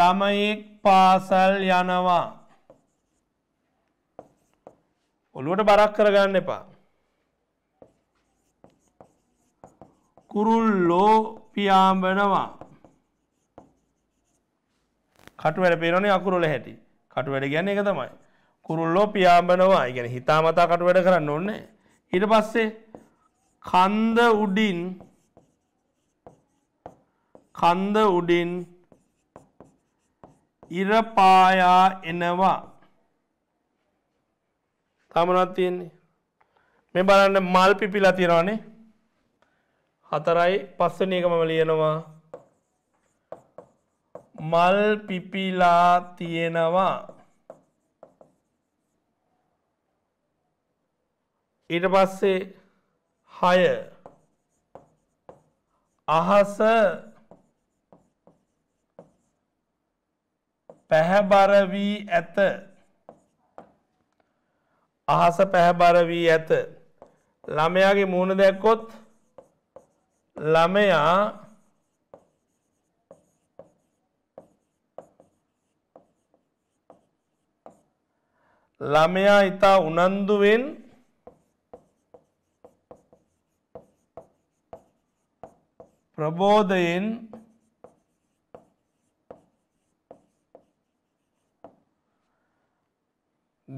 ළමයෙක් පාසල් යනවා ඔළුවට බරක් කරගන්න එපා කුරුල්ලෝ පියාඹනවා කටුවැට පේරනේ අකුරුල හැටි කටුවැට ගැන්න එක තමයි කුරුල්ලෝ පියාඹනවා ඉගැන හිතාමතාකට වැඩ කරන්න ඕන්න ඉට පස්සේ කන්ද උඩින් කන්ද උඩින් ඉරපායා එනවා තමනත් තියෙන්නේ මේ බලන්න මල් පිපිලා තියෙනවානේ හතරයි පස්සන එකමම ලියනවා මල් පිපිලා තියෙනවා ඊට පස්සේ හය අහස පැහැබර වී ඇත අහස පැහැබර වී ඇත ළමයාගේ මුහුණ දැක්කොත් ළමයා ළමයා ඉතා උනන්දුවෙන් ප්‍රබෝධයෙන්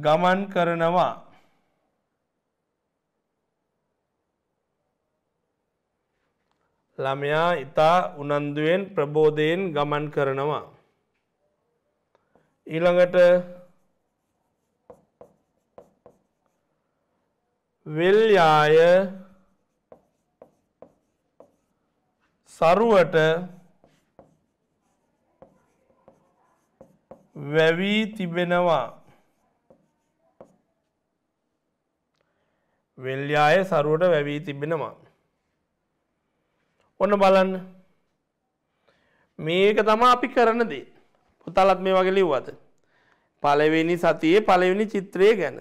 ගමන් කරනවා ළමයා ඉතා උනන්දුවෙන් ප්‍රබෝධයෙන් ගමන් කරනවා ඊළඟට විල්යාය සරුවට වැවී තිබෙනවා. වෙල්යාය සරුවට වැවී තිබෙනවා. ඔන්න බලන්න මේක තමා අපි කරන දේ පුතලත් මේ වගේ ලිව්වද පළවෙනි සතියේ පළවෙනි චිත්‍රය ගැන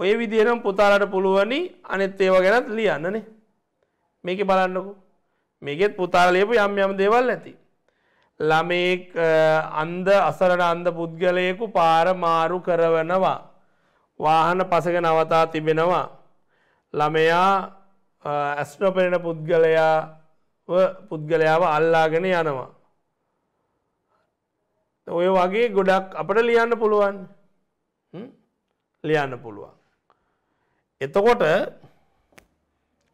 ඔය විදිහනම් පුතාලට පුළුවනි අනෙත් ඒවා ගැනත් ලියන්නනේ මේක බලන්නකෝ මේකෙත් පුතාලයපු යම් යම් දේවල් ඇති. ළමෙක් අන්ද අසරට අන්ද පුද්ගලයෙකු පාරමාරු කරවනවා. වාහන පසක නවතා තිබෙනවා. ළමයා ඇස්නොපෙනෙන පුද්ගලයා පුද්ගලයාව අල්ලාගෙන යනවා. ඔය වගේ ගොඩක් අපට ලියන්න පුළුවන් ලියන්න පුළුවන්. එතකොට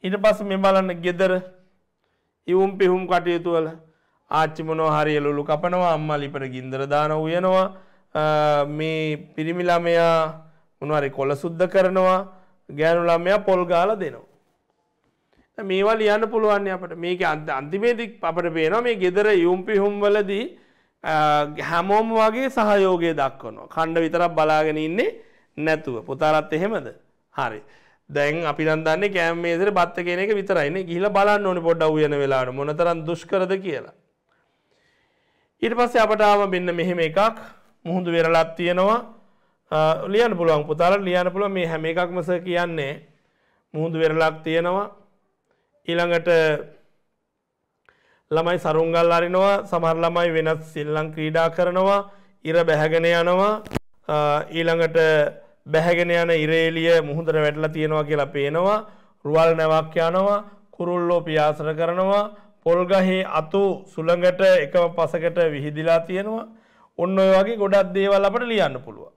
ඉට පස්ස මෙ බලන්න ගෙදර ඉවුම් පිහුම් කටයුතු වල ආච්චිමනෝ හරි එලුළු කපනවා අම්මා ලිපට ගින්දර දාන උයනවා මේ පිරිමි ළමයා මොනවාරි කොළ සුද්ධ කරනවා ගෑනු ළමයා පොල් ගාලා දෙනවා. මේවා ලියන්න පුළුවන් අපට මේක අන්තිමේදී අපට පේනවා මේ ගෙදර යුම් පිහුම් වලදී හැමෝම වගේ සහයෝගය දක්වනවා. කණ්ඩ විතරක් බලාගෙන ඉන්නේ නැතුව. පුතාරත් එහෙමද? හරි. දැන් අපි නන්දන්නේ කෑම් මේසර බත්ත කෙනෙක විතරයින ගිහිල බලන්න ඕනි පොඩ්ඩ උයන වෙලාට මොනතරන් දුෂ්කරද කියලා. ඊට පස්සේ අපටාව මෙන්න මෙහෙම එකක් මුහුදු වෙරලත් තියෙනවා ලියන පුළුවන් පුතාලට ලියන පුළුව මේ හැම එකක්මස කියන්නේ මුහුදු වෙරලක් තියෙනවා ඊළඟට ළමයි සරුංගල් අරිනවා සමහර ළමයි වෙනත් සිල්ලං ක්‍රීඩා කරනවා ඉර බැහැගෙන යනවා ඊළඟට බැහැගෙන යන ඉරේලිය මුහුදර වැටලා තියෙනවා කියලා පේනවා රුවල් නැවක් යනවා කුරුල්ලෝ පියාසර කරනවා පොල්ගහේ අතු සුළඟට එකම පසකට විහිදිලා තියෙනවා ඔන්න ඔය වගේ ගොඩක් දේවල් අපට ලියන්න පුළුවන්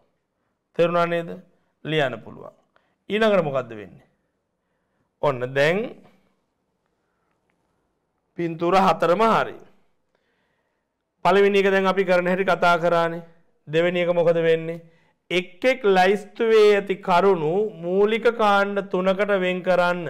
තේරුණා නේද ලියන්න පුළුවන් ඊළඟට මොකද්ද වෙන්නේ ඔන්න දැන් පින්තූර හතරම හරි පළවෙනි එක දැන් අපි කරන හැටි කතා කරානේ දෙවෙනි එක මොකද වෙන්නේ එක් එක් ලයිස්තුවේ ඇති කරුණු මූලික කාණ්ඩ තුනකට වෙන් කරන්න.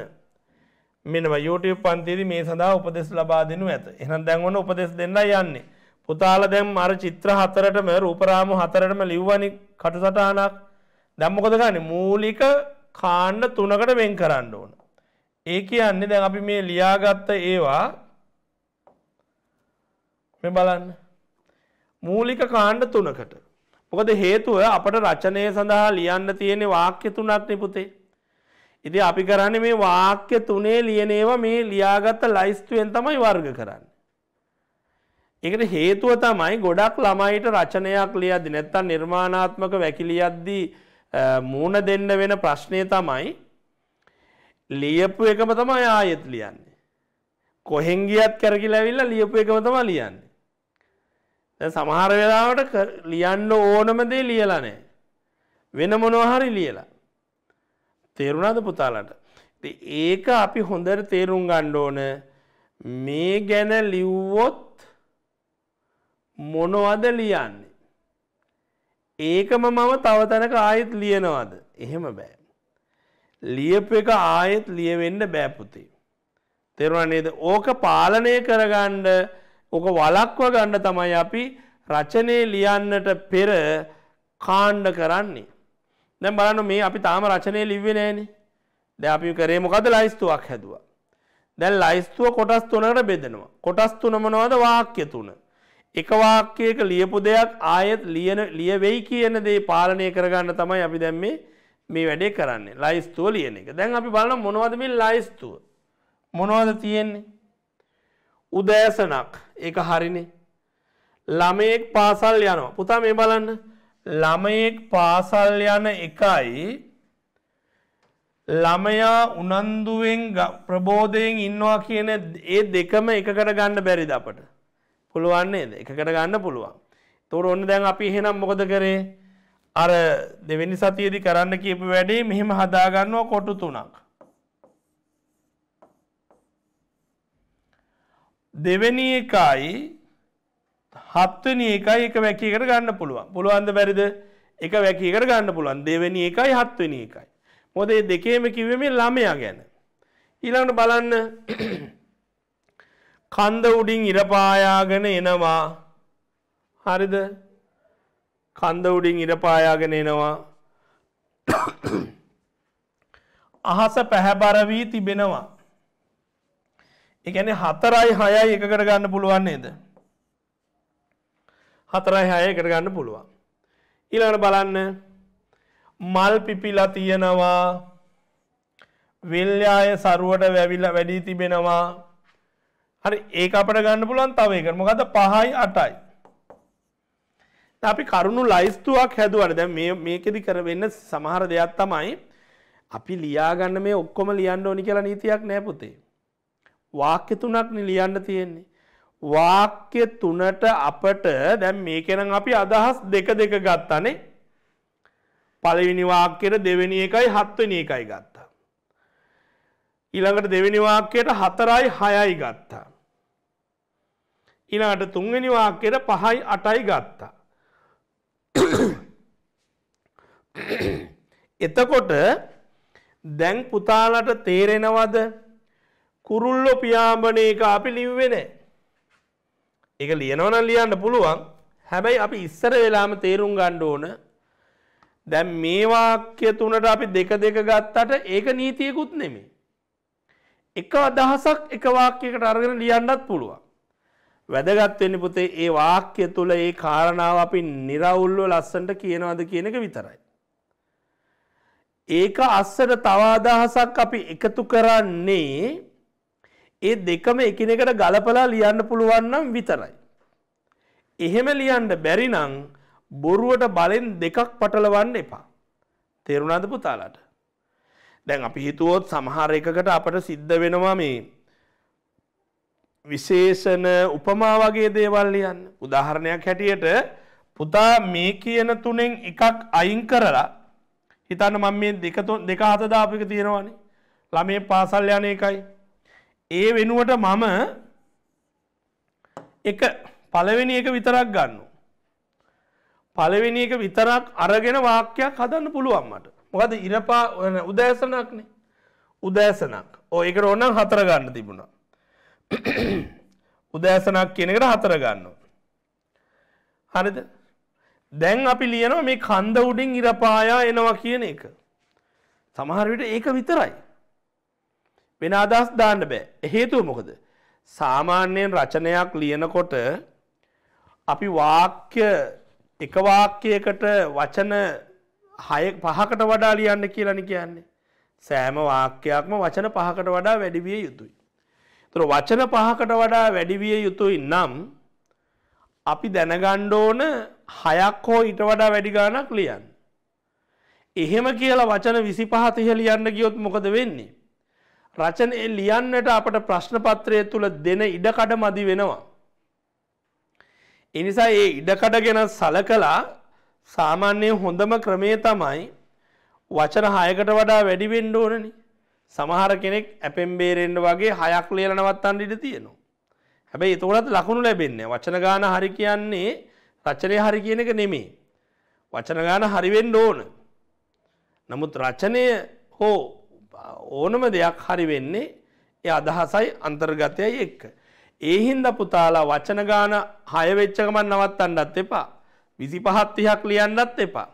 මෙම YouTube පන්තිේද මේ සඳහා උපදෙස් ලබා දෙනු ඇත එහම් දැන්වන උපදෙස් දෙන්න යන්නේ. පුතාල දැම් අර චිත්‍ර හතරටම රූපරාම හතරටම ලිව්වනි කටුසටහනක් දැම්මකොද ගන්න මූලික කාණ්ඩ තුනකට වෙන් කරන්න ඕන. ඒ කියන්නේ දැන් අපි මේ ලියාගත්ත ඒවා මේ බලන්න. මූලික කාණ්ඩ තුනකට මොකද හේතුව අපට රචනය සඳහා ලියන්න තියෙන වාක්‍ය තුනක් නිපුතේ. ඉතින් අපි කරන්නේ මේ වාක්‍ය තුනේ ලියන ඒවා මේ ලියාගත්ත ලයිස්තුවෙන් තමයි වර්ග කරන්නේ. ඒකට හේතුව තමයි ගොඩක් ළමයිට රචනයක් ලියද්දි නැත්තම් නිර්මාණාත්මක වැකිලියද්දි මූණ දෙන්න වෙන ප්‍රශ්නේ තමයි ලියපු එකම තමයි ආයෙත් ලියන්නේ. කොහෙන් ගියත් කරකිලා ඇවිල්ලා ලියපු එකම තමයි ලියන්නේ. සමහර වෙලාවට ලියන්න ඕනමදේ ලියලනෑ. වෙන මොනොහරි ලියලා. තේරුණාද පුතාලට. ඒක අපි හොඳර තේරුම් ගණ්ඩ ඕන මේ ගැන ලිව්වොත් මොනවද ලියන්නේ. ඒකම මම තවතැනක ආයෙත් ලියනවාද. එහෙම බෑ. ලියප එක ආයෙත් ලියවෙන්න බෑපුති. තෙරුවනේද ඕක පාලනය කරගණ්ඩ ඕක වලක්ව ගන්න තමයි අපි රචනය ලියන්නට පෙර කාණ්ඩ කරන්නේ. දැම් බලන්න මේ අපි තාම රචනය ලිව්වේ නෑනේ දැ අපි කරේ මොකද ලයිස්තුවක් හැදවා. දැන් ලයිස්තුව කොටස් තුනට බෙදෙනවා. කොටස් තුනමනවාද වාක්‍ය තුන. එක වාක්‍යයක ලියපු දෙයක් ආයත් ලියන ලියවෙයි කියන දේ පාලනය කරගන්න තමයි අපි දැම් මේ වැඩේ කරන්නේ ලයිස්තුව ලියන එක දැන් අපි බලන මොනවද මේ ලයිස්තුව. මොනවද තියෙන්නේ. උදෑසනක් ඒක හරිනේ. ළමයෙක් පාසල් යනවා. පුතා මේ බලන්න. ළමයෙක් පාසල් යන එකයි ළමයා උනන්දුවෙන් ප්‍රබෝධයෙන් ඉන්නවා කියන ඒ දෙකම එකකට ගන්න බැරිද අපට. පුළුවන්නේ එකකට ගන්න පුළුවන්. තොර ඔන්න දැන් අපි එහෙනම් මොකද කරේ? අර දෙවෙනි සතියේදී කරන්න කියපු වැඩේ මෙහෙම හදාගන්නවා කොටු තුනක්. දෙවැනි එකයි හත්වනි එකයි එක වැකීකට ගන්න පුළුවන් පුළුවන්ද බැරිද එක වැකීකට ගන්න පුළුවන් දෙවැනි එකයි හත්වනි එකයි මොදේ දෙකේම කිව්වේ මේ ළමයා ගැන ඊළඟට බලන්න කන්ද උඩින් ඉරපායාගෙන එනවා හරිද කන්ද උඩින් ඉරපායාගෙන එනවා අහස පැහැබර වී තිබෙනවා එකන හතරයි හයයි එකකට ගන්න පුළුවන් නේද හතරයි හය එකට ගන්න පුළුවන් ඊළඟට බලන්න මල් පිපිලා තියෙනවා වෙල්්‍යාය සරුවට වැවිල්ල වැඩී තිබෙනවා හරි ඒ අපට ගන්න පුළුවන් තව එක මොකද පහයි අටයි අපි කරුණු ලයිස්තුවක් හැදුවට දැ මේකෙදි කරවෙන්න සමහර දෙයක් තමයි අපි ලියාගන්න මේ ඔක්කොම ලියන්න ඕනි කියලා නීතියක් නෑ පුතේ වාක්‍ය තුනක් නිලියන්න තියෙන්නේ. වාක්‍ය තුනට අපට දැම් මේකෙනම් අපි අදහස් දෙක දෙක ගත්තනේ පලවිනි වාක්‍යට දෙවැනි එකයි හත්වනි එකයි ගත්තා. ඊළඟට දෙවැනි වාක්‍යයට හතරයි හයයි ගත්තා. ඉනාට තුන්වෙනි වාක්‍යයට පහයි අටයි ගත්තා. එතකොට දැන් පුතාලට තේරෙනවද කුරුල්ලො පියාඹන එක අපි ලිව්වෙන එක ලියනවන ලියන්න පුළුවන් හැබැයි අපි ඉස්සර වෙලාම තේරුම් ගණ්ඩ ඕන දැම් මේවාක්‍ය තුනට අපි දෙක දෙක ගත්තට ඒක නීතියකුත් නෙමි එක අදහසක් එක වාක්‍යකට අරගෙන ලියන්නත් පුළුවන් වැදගත්වෙන්න පුතේ ඒ වාක්‍ය තුළ ඒ කාරණාව අපි නිරවුල්ලො ලස්සන්ට කියනවාද කියන එක විතරයි. ඒක අස්සට තවාදහසක් අපි එකතු කරන්නේ ඒ දෙකම එකිනෙකට ගලපලා ලියන්න පුළුවන් නම් විතරයි. එහෙම ලියන්න බැරි නම් බොරුවට බලෙන් දෙකක් පටලවන්න එපා. තේරුණාද පුතාලට? දැන් අපි හිතුවොත් සමහර එකකට අපට සිද්ධ වෙනවා මේ විශේෂණ උපමා වගේ දේවල් ලියන්න. උදාහරණයක් හැටියට පුතා මේ කියන තුනෙන් එකක් අයින් කරලා හිතන්න මම මේ දෙක දෙක හත දාපු එක තියෙනවානේ. ළමේ පාසල් යන එකයි ඒ වෙනුවට මම එක පළවෙනි එක විතරක් ගන්න. පළවෙනි එක විතරක් අරගෙන වාක්‍යයක් හදන්න පුළුවන් මට. මොකද ඉරපා උදෑසනක්නේ. උදෑසනක්. ඔය එකට ඕනම් හතර ගන්න තිබුණා. උදෑසනක් කියන එකට හතර ගන්නවා. හරිද? දැන් අපි ලියනවා මේ කන්ද උඩින් ඉරපායා එනවා කියන එක. සමහර විට ඒක විතරයි. වෙන අදහස් දාන්න බෑ හේතුව මොකද සාමාන්‍යයෙන් රචනයක් ලියනකොට අපි වාක්‍ය එක වාක්‍යයකට වචන හය පහකට වඩා ලියන්න කියලන කියන්නේ සෑම වාක්‍යයක්ම වචන පහකට වඩා වැඩිවිය යුතුයි තුර වචන පහකට වඩා වැඩිවිය යුතුයි නම් අපි දැනගණ්ඩෝන හයක් හෝ ඉට වඩා වැඩිගානක් ලියන්න එහෙම කියලා වචන විසි පහතිහ ලියන්න ගියොත් මොකද වෙන්නේ රචනය ලියන්නට අපට ප්‍රශ්නපත්‍රය තුළ දෙන ඉඩකඩ මදි වෙනවා. එනිසා ඒ ඉඩකඩ ගැෙන සලකලා සාමාන්‍යය හොඳම ක්‍රමේ තමයි වචන හයකට වඩා වැඩිවෙන්ඩ ඕනනි සමහර කෙනෙක් ඇපෙන් බේරෙන්ඩ වගේ හයක් ලියලනවත් අන් ඉඩ තියෙනවා. හැබැයි එතකොටත් ලකුණු ලැබෙන්නේ වචන ගාන හරි කියන්නේ රචනය හරි කියන එක නෙමේ. වචන ගාන හරිවෙන්ඩ ඕන. නමුත් රචනය හෝ ඕනම දෙයක් හරි වෙන්නේ ඒ අදහසයි අන්තර්ගතයයි එක්ක. ඒහින්ද පුතාලා වචනගාන හයවෙච්චකමන් නවත්තන්නත් එපා. විසි පහත්තිහක් ලියන්නත් එපා.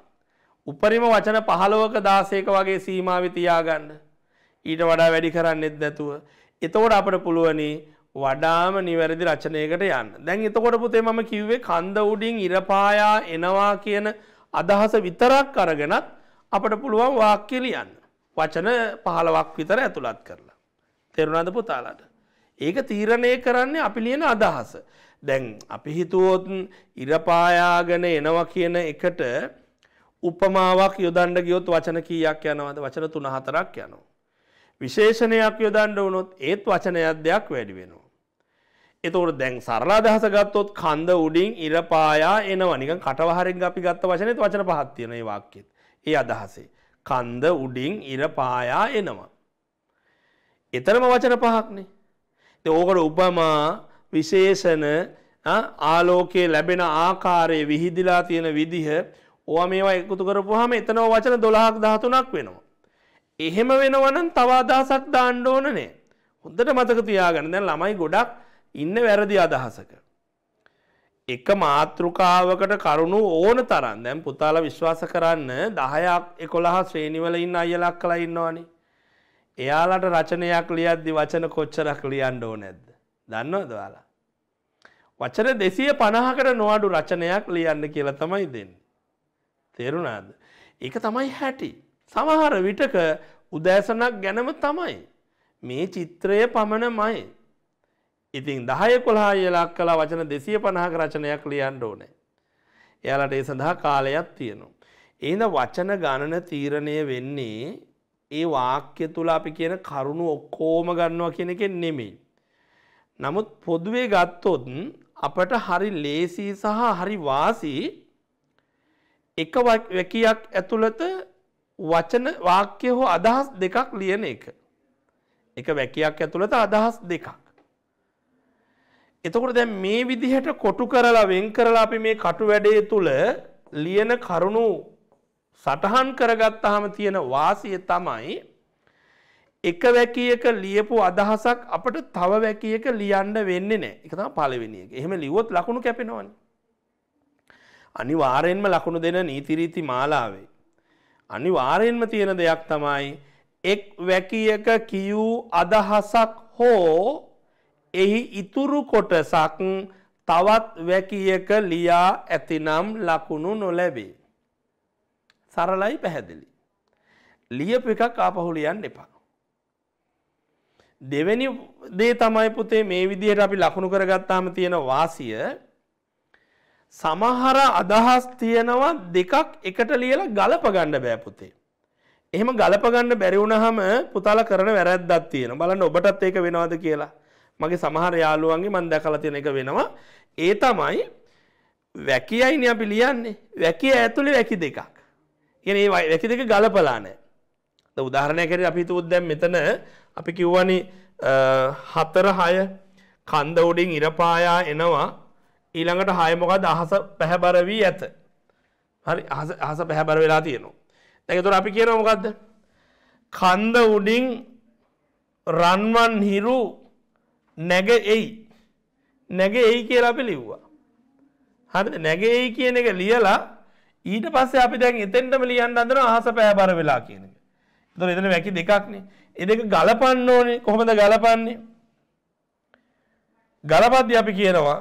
උපරිම වචන පහලෝක දාසේක වගේ සීමාවිතියාගන්න. ඊට වඩා වැඩි කරන්නෙත් නැතුව. එතකොට අපට පුළුවනි වඩාම නිවැරදි රචනයකට යන්න. දැන් එතකොට පුතේ මම කිව්වේ කන්ද උඩින් ඉරපායා එනවා කියන අදහස විතරක් අරගෙනත් අපට පුළුවන් වාක්‍ය ලියන්න. වචන පහලවක් විතර ඇතුළත් කරලා. තෙරුණද පුතාලාට. ඒක තීරණය කරන්නේ අපි ලියන අදහස. දැන් අපි හිතුවොත් ඉරපායාගෙන එනවා කියන එකට උපමාවක් යොදන්ඩ ගියොත් වචන කීයක් යනවද වචන තුන හතරක් යනවා. විශේෂණයක් යොදන්ඩ වනොත් ඒත් වචනයක් දෙයක් වැඩි වෙනවා. එතවට දැන් සරලා දහස ගත්තොත් කන්ද උඩින් ඉරපායා එනවනික කටවහරින් අපි ගත්ත වචනත් වචන පහත්තියන වාක්‍යත් ඒ අදහසේ. කන්ද උඩින් ඉර පායා එනවා. එතරම වචන පහක්නේ. ඕකට උපමා විශේෂණ ආලෝකයේ ලැබෙන ආකාරයේ විහිදිලා තියෙන විදිහ ඕවා මේවා එකතු කරපුවාම එතනව වචන 12ක් 13ක් වෙනවා. එහෙම වෙනවනම් තව අදහසක් දාන්න ඕන නෑ. හොඳට මතක තියාගන්න. දැන් ළමයි ගොඩක් ඉන්නේ වැරදි අදහසක. එක මාතෘකාවකට කරුණු ඕන තරන් දැම් පුතාල විශ්වාස කරන්න දහයක් එකොළහ ශ්‍රේණිවල ඉන්න අයලක් කලා ඉන්නවානේ. එයාලට රචනයක් ලියද්දි වචන කොච්චරක් ලියන්ඩ ඕ නැද්ද. දන්නවද වාලා. වචන දෙසිය පණහකට නොවඩු රචනයක් ලියන්න කියලා තමයි දෙන්න. තේරුණාද. එක තමයි හැටි. සමහර විටක උදෑසනක් ගැනම තමයි. මේ චිත්‍රය පමණ මයි. ඉතින් දහය කොලා යලක් කලා වචන දෙසිය පණහක රචනයක් ලියන්ඩ ඕනෑ. එයාලට ඒ සඳහා කාලයක් තියෙනවා. ඒද වචන ගණන තීරණය වෙන්නේ ඒ වාක්‍ය තුළ අපි කියන කරුණු ඔක්කෝම ගන්නවා කියන එක නෙමෙයි. නමුත් පොදුවේ ගත්තොත් අපට හරි ලේසි සහ හරි වාසි එක වැකියක් ඇතුළත වචන වාක්‍ය හෝ අදහස් දෙකක් ලියන එක. එක වැකියක් ඇතුළත අදහස් දෙකක්. එතකොට දැන් මේ විදිහට කොටු කරලා වෙන් කරලා අපි මේ කටු වැඩේ තුල ලියන කරුණු සටහන් කරගත්තාම තියෙන වාසිය තමයි එක වැකියක ලියපු අදහසක් අපට තව වැකියක ලියන්න වෙන්නේ නැහැ. ඒක තමයි පළවෙනි එක. එහෙම ලිව්වොත් ලකුණු කැපෙනවනේ. අනිවාර්යෙන්ම ලකුණු දෙන නීති රීති මාලාවේ අනිවාර්යෙන්ම තියෙන දෙයක් තමයි එක් වැකියක කියූ අදහසක් හෝ එහි ඉතුරු කොටසක් තවත් වැකියක ලියා ඇතිනම් ලකුණු නොලැබේ. සරලයි පැහැදිලි. ලියපු එකක් ආපහු ලියන්න එපා. දෙවැනි දේ තමයි පුතේ මේ විදිහට අපි ලකුණු කරගත්තාම තියෙන වාසිය සමහර අදහස් තියෙනවා දෙකක් එකට ලියලා ගලප ගන්න බෑ පුතේ. එහෙම ගලප ගන්න බැරි වුණාම පුතාලා කරන වැරද්දක් තියෙනවා. බලන්න ඔබටත් ඒක වෙනවද කියලා. මගේ සමහර යාළුවන්ගේ මන් දැකලා තියෙන එක වෙනවා ඒ තමයි වැකියයිනි අපි ලියන්නේ වැකිය ඇතුළේ වැකි දෙකක් කියන්නේ ඒ වැකි දෙක ගලපලා නැහැ උදාහරණයක් හරි අපි හිතුවොත් දැන් මෙතන අපි කිව්වනේ හතර හය කන්ද උඩින් ඉරපායා එනවා ඊළඟට හය මොකද අහස පැහැබර වී ඇත හරි අහස අහස පැහැබර වෙලා තියෙනවා දැන් ඒතර අපි කියනවා මොකද්ද කන්ද උඩින් රන්වන් හිරු නැග එයි නැග එයි කියලා අපි ලිව්වා හරිද නැග එයි කියන එක ලියලා ඊට පස්සේ අපි දැන් එතෙන්ටම ලියන්න අදන අහස පෑබර වෙලා කියන එක තොර එතන වැකි දෙකක්නේ එදක ගලපන්න ඕනේ කොහොමද ගලපන්නේ ගලපද්දි අපි කියනවා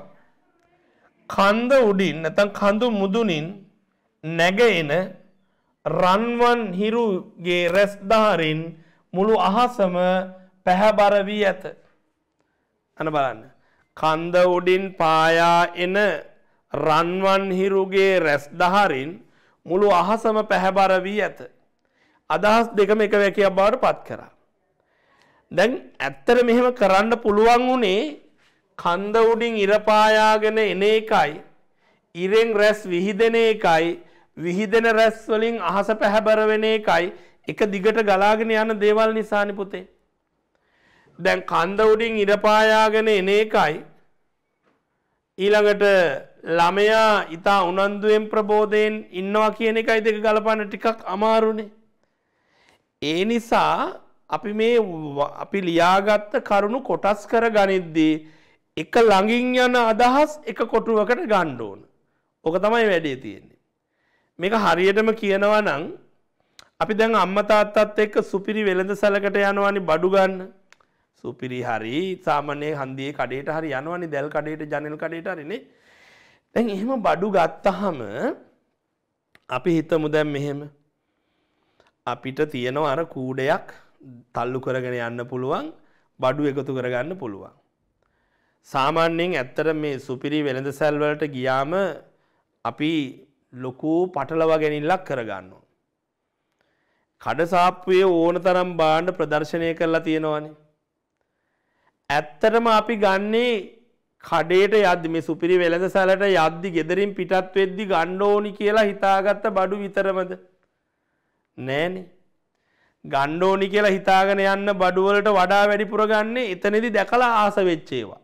කන්ද උඩින් නැතන් කඳු මුදුනින් නැගයෙන රන්වන් හිරුගේ රැස්ධාරින් මුළු අහසම පැහැබර වී ඇත හන බලන්න. කන්ද උඩින් පායා එන රන්වන්හිරුගේ රැස් දහරින් මුළු අහසම පැහැබර වී ඇත. අදහස් දෙකම එක වැැකිය බවට පත් කරා. දැන් ඇත්තර මෙහෙම කරන්න පුළුවන් වුණේ කන්ද උඩින් ඉරපායාගෙන එන එකයි ඉරෙන් රැස් විහිදෙන එකයි විහිදෙන රැස්වලින් අහස පැහැබරවෙන එකයි එක දිගට ගලාගෙන යන දේවල් නිසානිපුතේ. දැන් කන්ද උඩින් ඉරපායාගෙන එන එකයි ඊළඟට ළමයා ඉතා උනන්දුවෙන් ප්‍රබෝධයෙන් ඉන්නවා කියන එකයි දෙක ගලපන්න ටිකක් අමාරුනේ. ඒ නිසා අපි මේ අපි ලියාගත්ත කරුණු කොටස් කර ගනිද්දී එක ළඟින් යන අදහස් එක කොටුවකට ගණ්ඩ ඕන. ඕක තමයි වැඩේ තියෙන්නේ. මේක හරියටම කියනවා නම් අපි දැන් අම්මා තාත්තත් එක්ක සුපිරි වෙළඳ සැලකට යනවානි බඩු ගන්න. සුපිරි හරි සාමනය හන්දියේ කඩේට හරි යනවනි දැල් කඩේට ජනල් කඩේට හරිනේ දැන් එහෙම බඩු ගත්තහම අපි හිතමු දැන් මෙහෙම අපිට තියෙනවා අර කූඩයක් තල්ලු කරගෙන යන්න පුළුවන් බඩු එකතු කරගන්න පුළුවන්. සාමාන්‍යයෙන් ඇත්තට මේ සුපිරි වෙළඳ සැල්වලට ගියාම අපි ලොකු පටලව ගැනිල්ලක් කරගන්නවා. කඩසාප්පුයේ ඕන තරම් බාණ්ඩ ප්‍රදර්ශනය කරලා තියෙනවනේ. ඇත්තටම අපි ගන්නේ කඩේට යද්දි මේ සුපිරි වෙළඳසැලට යද්දි gederin පිටත් වෙද්දි ගන්න ඕනි කියලා හිතාගත්ත බඩු විතරමද නෑනේ ගන්න ඕනි කියලා හිතාගෙන යන්න බඩු වලට වඩා වැඩිපුර ගන්නේ එතනදී දැකලා ආස වෙච්ච ඒවා.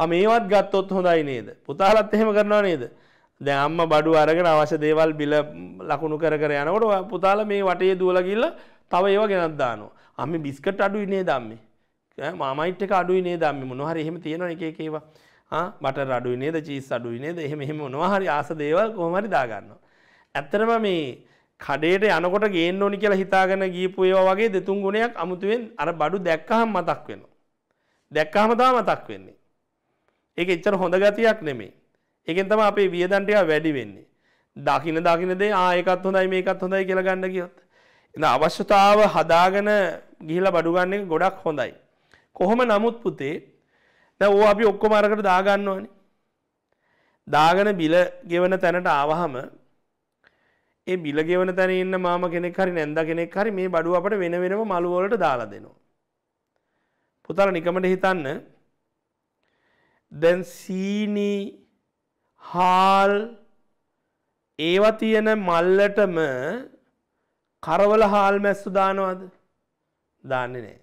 ආ මේවත් ගත්තොත් හොඳයි නේද? පුතාලත් එහෙම කරනවා නේද? දැන් අම්මා බඩු අරගෙන අවශ්‍ය දේවල් බිල ලකුණු කර කර යනකොට පුතාලා මේ වටේ දුවලා ගිහලා තව ඒවා ගෙනත් දානවා. අම්මේ බිස්කට් අඩුයි නේද අම්මේ? මාමයිට් එක අඩුයි නේ දම්ම මොනොහර එහෙම තියෙන එක එකේවා බට රඩුයි නේද චීස් අඩුයි නේද එහෙම එහෙම නොහරි ආස දේවල් කොහමරි දාගන්න. ඇත්තරම මේ කඩේට යනකොට ගේන්න ඕනි කියලා හිතාගෙන ගීපු ඒවා වගේ දෙතුන් ගුණයක් අමුතුවෙන් අර බඩු දැක්කහම් මතක් වෙන. දැක්කහම තම මතක් වෙන්නේ. ඒක එච්චර හොඳ ගතියක් නෙමේ. එකෙන් තම අපේ වියදන්ටයා වැඩි වෙන්නේ. දකින දකිනදේ ආයකත් හොඳයි මේකත් හොඳයි කියලා ගන්න කියොත්. එ අවශ්‍යතාව හදාගෙන ගිහිල බඩුගන්නේ ගොඩක් හොඳයි. කොහොම නමුත් පුතේ දැන් ඕවා අපි ඔක්කොම අරකට දාගන්නවනේ. දාගෙන බිල ගෙවන තැනට ආවහම ඒ බිල ගෙවන තැන ඉන්න මාම කෙනෙක් හරි නැන්දා කෙනෙක් හරි මේ බඩුව අපට වෙන වෙනම මළු වලට දාලා දෙනවා. පුතාලා නිකමට හිතන්න දැන් සීනි හාල් ඒවා තියෙන මල්ලටම කරවල හාල් මැස්සු දානවද? දාන්නේ නැහැ.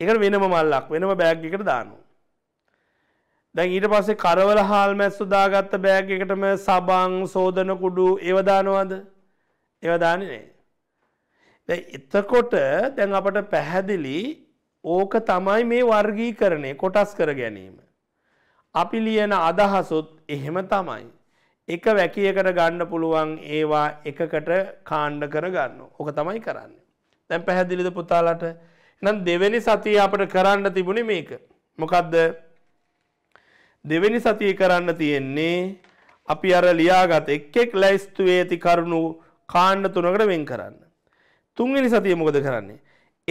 එක වෙනම මල්ලක් වෙනම බෑග් එකට දානු. දැන් ඊට පස්සේ කරවල හාල් මැස්සු දාගත්ත බෑග් එකටම සබං සෝදන කුඩු ඒවදානවද ඒවදානි නේ. දැ එතකොට දැන් අපට පැහැදිලි ඕක තමයි මේ වර්ගී කරණය කොටස් කර ගැනීම. අපි ලියන අදහසුත් එහෙම තමයි. එක වැකියකට ගන්න පුළුවන් ඒවා එකකට කාණ්ඩ කර ගන්න ඕක තමයි කරන්න. දැන් පැහැදිලිද පුතාලට නම් දෙවැනි සතිය අපට කරන්න තිබුණේ මේක. මොකද්ද? දෙවැනි සතිය කරන්න තියෙන්නේ අපි අර ලියාගත් එක් එක් ලැයිස්තුවේ ඇති කරුණු කාණ්ඩ තුනකට වෙන් කරන්න. තුන්වෙනි සතිය මොකද කරන්නේ?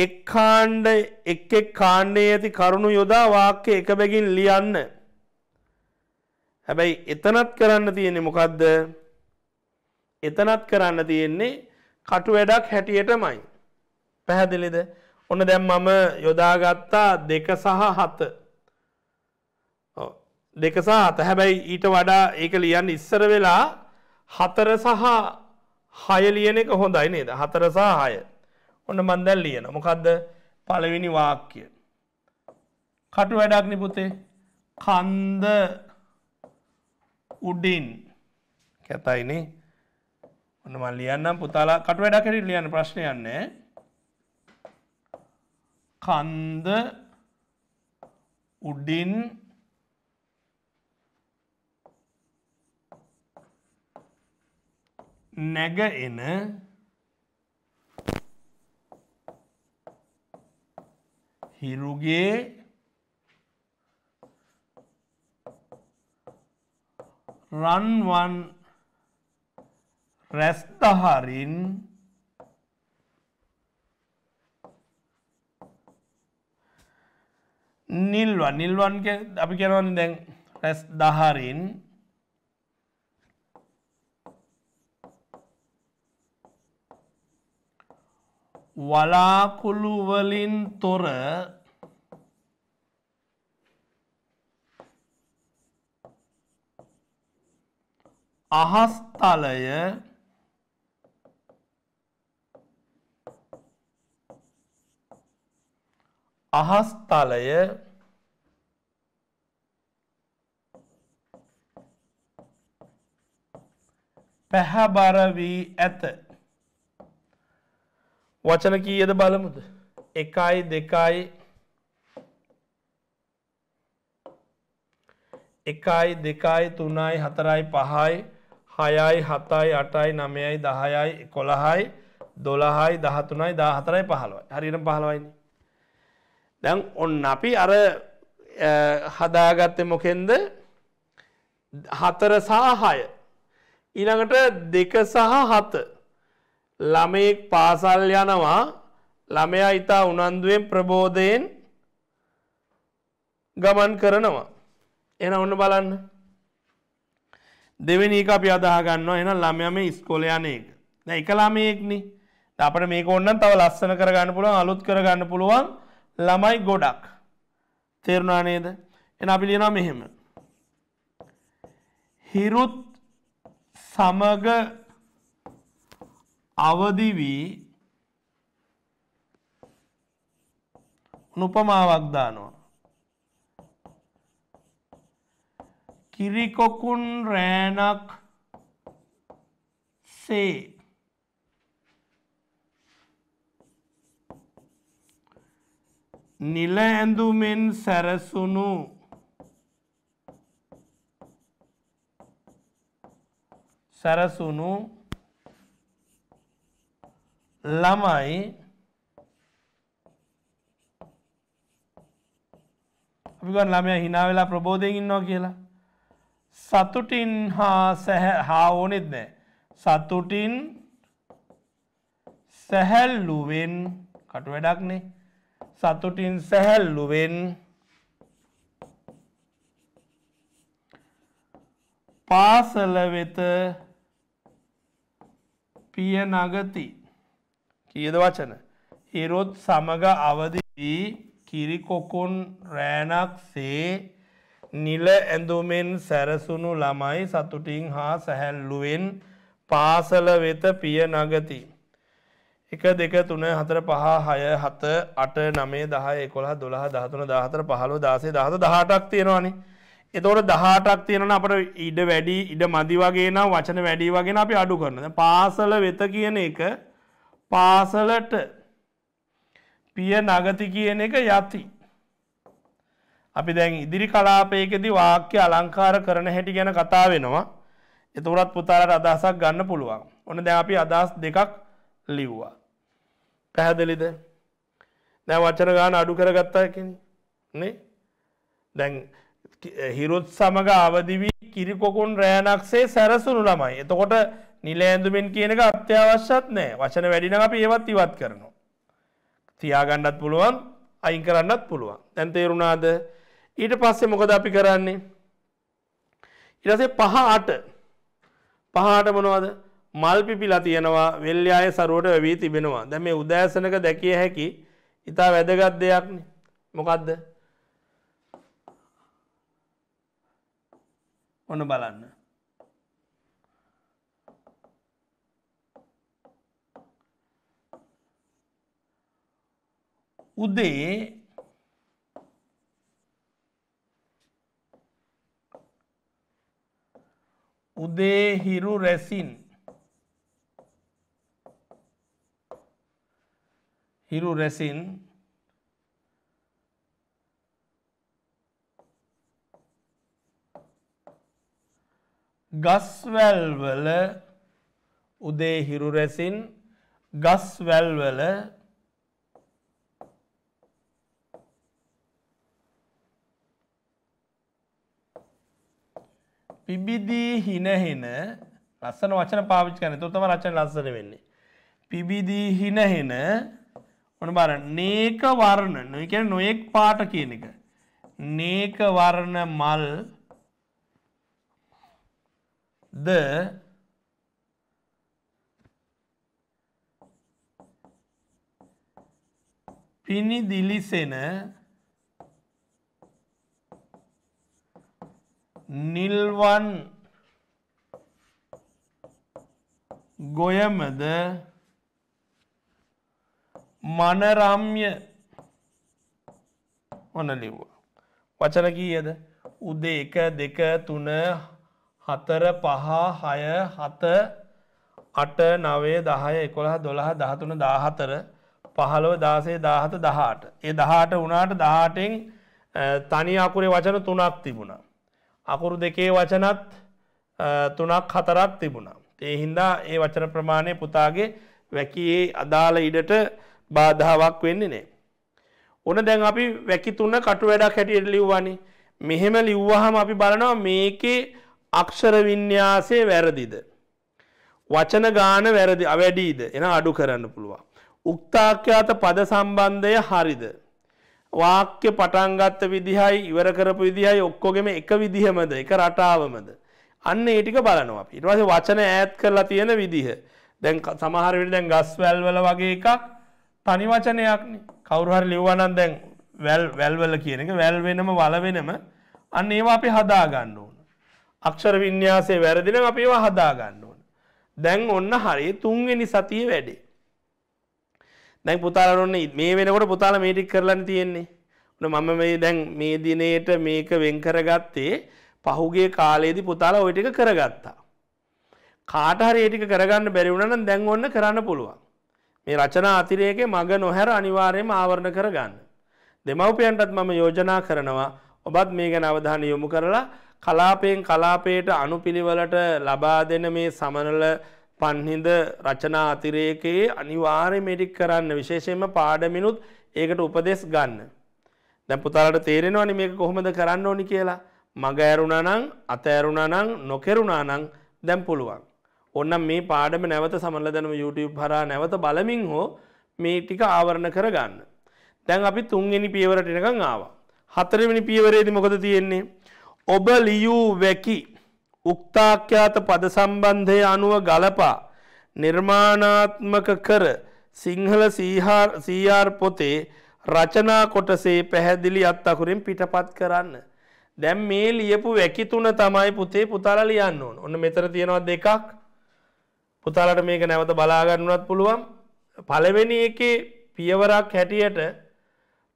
එක් කාණ්ඩ එක් එක් කාණ්ඩයේ ඇති කරුණු යොදා වාක්‍ය එක බැගින් ලියන්න. හැබැයි එතනත් කරන්න තියෙන්නේ මොකද්ද? එතනත් කරන්න තියෙන්නේ කටු වැඩක් හැටියටමයි. පැහැදිලිද? ඔන්න දැම් මම යොදාගත්තා දෙක සහ හත දෙක සහ හත හැබැයි ඊට වඩා ඒක ලියන්න ඉස්සර වෙලා හතර සහ හය ලියන එක හොඳයි නේද හතර සහ හය ඔන්න මන්දැල් ලියන මොකක්ද පළවෙනි වාක්‍ය කටු වැඩක් නිපුතේ කන්ද උඩින් කැතයිනේ ඔන්න මල් ලියන්නම් පුතාලා කට වැඩක් හැට ලියන්න ප්‍රශ්නයන්නේ කන්ද උඩින් නැග එන හිරුගේ රන්වන් රැස්තහරින් නිල්වන් නිල්වන් අපි කරවන්න දැන් රැස් දහරින් වලාකුළුවලින් තොර අහස්තලය අහස්තලය පැහැබර වී ඇත වචන කීයද බලමුද එකයි දෙකයි එකයි දෙකයි තුනයි හතරයි පහයි හයයි හතයි අටයි නමයයි දහයයි කොළහයි දොළහයි දහතුනයි දාහතරයි පහළුවයි හරිරම් පහළවයින්නේ දැන් ඔන්න අපි අර හදාගත්තේ මොකෙන්ද හතර සහහය ඊළඟට දෙක සහ හත ළමයෙක් පාසල් යනවා ළමයා ඉතා උනන්දුවෙන් ප්‍රබෝධයෙන් ගමන් කරනවා එන ඔන්න බලන්න දෙවෙනි එක අපි අදා ගන්නවා එහෙනම් ළමයා මේ ඉස්කෝලේ යන එක. දැන් එක ළමයෙක්නේ. අපිට මේක ඕනනම් තව ලස්සන කරගන්න පුළුවන් අලුත් කරගන්න පුළුවන්. ළමයි ගොඩක් තේරුණා නේද එන අපි ලියනවා මෙහෙම හිරුත් සමග අවදි වී උපමාවක් දානවා කිරිකොකුන් රෑනක් සේ නිල ඇඳුමෙන් සැරසුණු සැරසුණු ළමයි අපිගන් ළමය හිනාවෙලා ප්‍රබෝධයෙන් ඉන්නවා කියලා සතුටින් හා සැහ හා ඕනෙත් නෑ සතුටින් සැහැල්ලුවෙන් කටු වැඩක්නේ සතුටින් සැහැල්ලුවෙන් පාසල වෙත පිය නගති කියද වචන හිරොත් සමඟ අවදිී කිරිකොකුන් රෑනක් සේ නිල ඇඳුමෙන් සැරසුණු ළමයි සතුටින් හා සැහැල්ලුවෙන් පාසල වෙත පිය නගති. එක දෙක තුන හතර පහ හය හත අට නමේ දහ එකොළහ දොළහ දහතුන දහතර පහලෝ දාසේ දහත දහටක් තියෙනවානි. එතවට දහටක් තියෙනන අපට ඉඩ වැඩි ඉඩ මදි වගේන වචන වැඩි වගෙන අපි අඩු කරනද. පාසල වෙත කියන එක පාසලට පිය නගති කියන එක යති. අපි දැන් ඉදිරි කලාපයකෙදි වාක්‍ය අලංකාර කරන හැටි ගැන කතා වෙනවා. එතුරත් පුතාලට අදහසක් ගන්න පුළුවන්. ඔන්න දැ අපි අදහස් දෙකක් ලිව්වා. පැහැදිලිද දැ වචන ගාන අඩු කරගත්තා කෙනෙ දැන් හිරුත් සමඟ අවදිවී කිරිකොකුන් රෑනක්සේ සැරසුණු ළමයි. එතකොට නිල ඇඳුමෙන් කියනක අත්‍යවශ්‍යත් නෑ වචන වැඩින අප ඒවත් ඉවත් කරනවා. තියාගණ්ඩත් පුළුවන් අයින් කරන්නත් පුළුවන් දැන් තේරුණාද ඊට පස්සේ මොකද අපි කරන්නේ. ඉරසේ පහ අට පහට මොනවාද මල් පිපිලා තියෙනවා වෙල්්‍යාය සරුවට වැවී තිබෙනවා දැ මේ උදෑසනක දැකිය හැකි ඉතා වැදගත් දෙයක්න මොකක්ද ඔන්න බලන්න උදේ උදේ හිරු රැසින් hero resin ගස්වැල් වල උදේ හිරු රැසින් ගස්වැල් වල පිබිදී හිනහෙන ලස්සන වචන පාවිච් කරන තුතම රචන ලස්සන වෙන්නේ. පිබිදී හිනහෙන ඔන බර නේක වර්ණ නොක නොයෙක් පාට කියන එක. නේක වර්ණ මල් ද පිණි දිලිසෙන නිල්වන් ගොයමද මනරම්ය ඔන ලිව්වා. වචන කීයද උදේ එක දෙක තුන හතර පහ හය හත අට නවේ දහය එකොළහ දොළහ දහතුන දාහතර පහළොව දාසේ දාහත දහට. ඒ දහට වනාට දහටෙන් තනි අකුරේ වචන තුනක් තිබුණා. අකුරු දෙකේ වචනත් තුනක් හතරක් තිබුණා. ඒ හින්දා ඒ වචන ප්‍රමාණය පුතාගේ වැකියේ අදාළ ඉඩට බාධාවක් වෙන්නේ නෑ. ඕන දැන් අපි වැකි තුන්න කටු වැඩක් හැටියට ලිව්වනි. මෙහෙම ලිව්වහම අපි බලනවා මේකේ අක්ෂර වින්‍යාසයේ වැරදිද. වචන ගාන වැරදි අවැඩීද එන අඩු කරන්න පුළුවන්. උක්තාක්්‍යාත පද සම්බන්ධය හරිද. වාක්‍ය පටන්ගත්ත විදිහයි ඉවර කරපු විදිහයි ඔක්කොගෙම එක විදිහමද එක රටාවමද. අන්න ඒටික බලනවා ඉටවස වචන ඈත් කරලා තියෙන විදිහ. දැන් සමහරවිට දැන් ගස්වැල්වල වගේ එකක් තනි වචනයක්න කවරුහර ලිව්වනන් දැන් වැල් වැල්වල කියන එක වැල් වෙනම වල වෙනම අන්න ඒවා අපි හදාගන්න ඕන. අක්ෂර විඤ්ඥාසේ වැරදින අප ඒවා හදාගන්න ඕන. දැන් ඔන්න හරි තුන්වෙනි සතිය වැඩේ. දැන් පුතාලන්න මේ වෙනකොට පුතාල මේටික් කරලන්න තියෙන්නේ. මම මේ දැන් මේ දිනයට මේක වෙන්කරගත්තේ පහුගේ කාලයේදි පුතාලා ඔය ටික කරගත්තා. කාටහරි ඒ ටික කරගන්න බැරි වුණා නම් දැන් ඔන්න කරන්න පුළුවන්. මේ රචනා අතිරේකේ මග නොහැර අනිවාර්යයෙන්ම ආවරණ කරගන්න. දෙමව්පියන්ටත් මම යෝජනා කරනවා ඔබත් මේ ගැන අවධානය යොමු කරලා කලාපයෙන් කලාපයට අනුපිළිවෙලට ලබා දෙන මේ සමනල පන්හිඳ රචනා අතිරේකයේ අනිවාර්යයෙන්ම ඉදිරි කරන්න විශේෂයෙන්ම පාඩමිනුත් ඒකට උපදෙස් ගන්න. දැන් පුතාලට තේරෙනවනේ මේක කොහොමද කරන්න ඕනි කියලා. මග ඇරුණා නම් අත ඇරුණා නම් නොකෙරුණා නම් දැන් පුළුවන්. ඔන්න මේ පාඩම නැවත සමල්ල දැනම YouTube හරා නැවත බලමින් හෝ මේ ටික ආවරණ කරගන්න. දැන් අපි තුන්ගනි පියවරට එනකං ආවා. හතරවෙනි පියවරේදි මොකද තියෙන්නේ. ඔබ ලියූ වැකි උක්තාක්‍යාත පද සම්බන්ධය අනුව ගලපා නිර්මාණාත්මක කර සිංහල සීආර් පොතේ රචනා කොටසේ පැහැදිලි අත් අකුරින් පිටපත් කරන්න. දැම් මේ ලියපු වැකි තුන තමයි පුතේ පුතාල ලියන්න ඕන ඔන්න මෙතර තියෙනවා දෙකක් පුතාලට මේක නැවත බලාගන්නුවත් පුළුවන් පළවෙනි එකේ පියවරක් හැටියට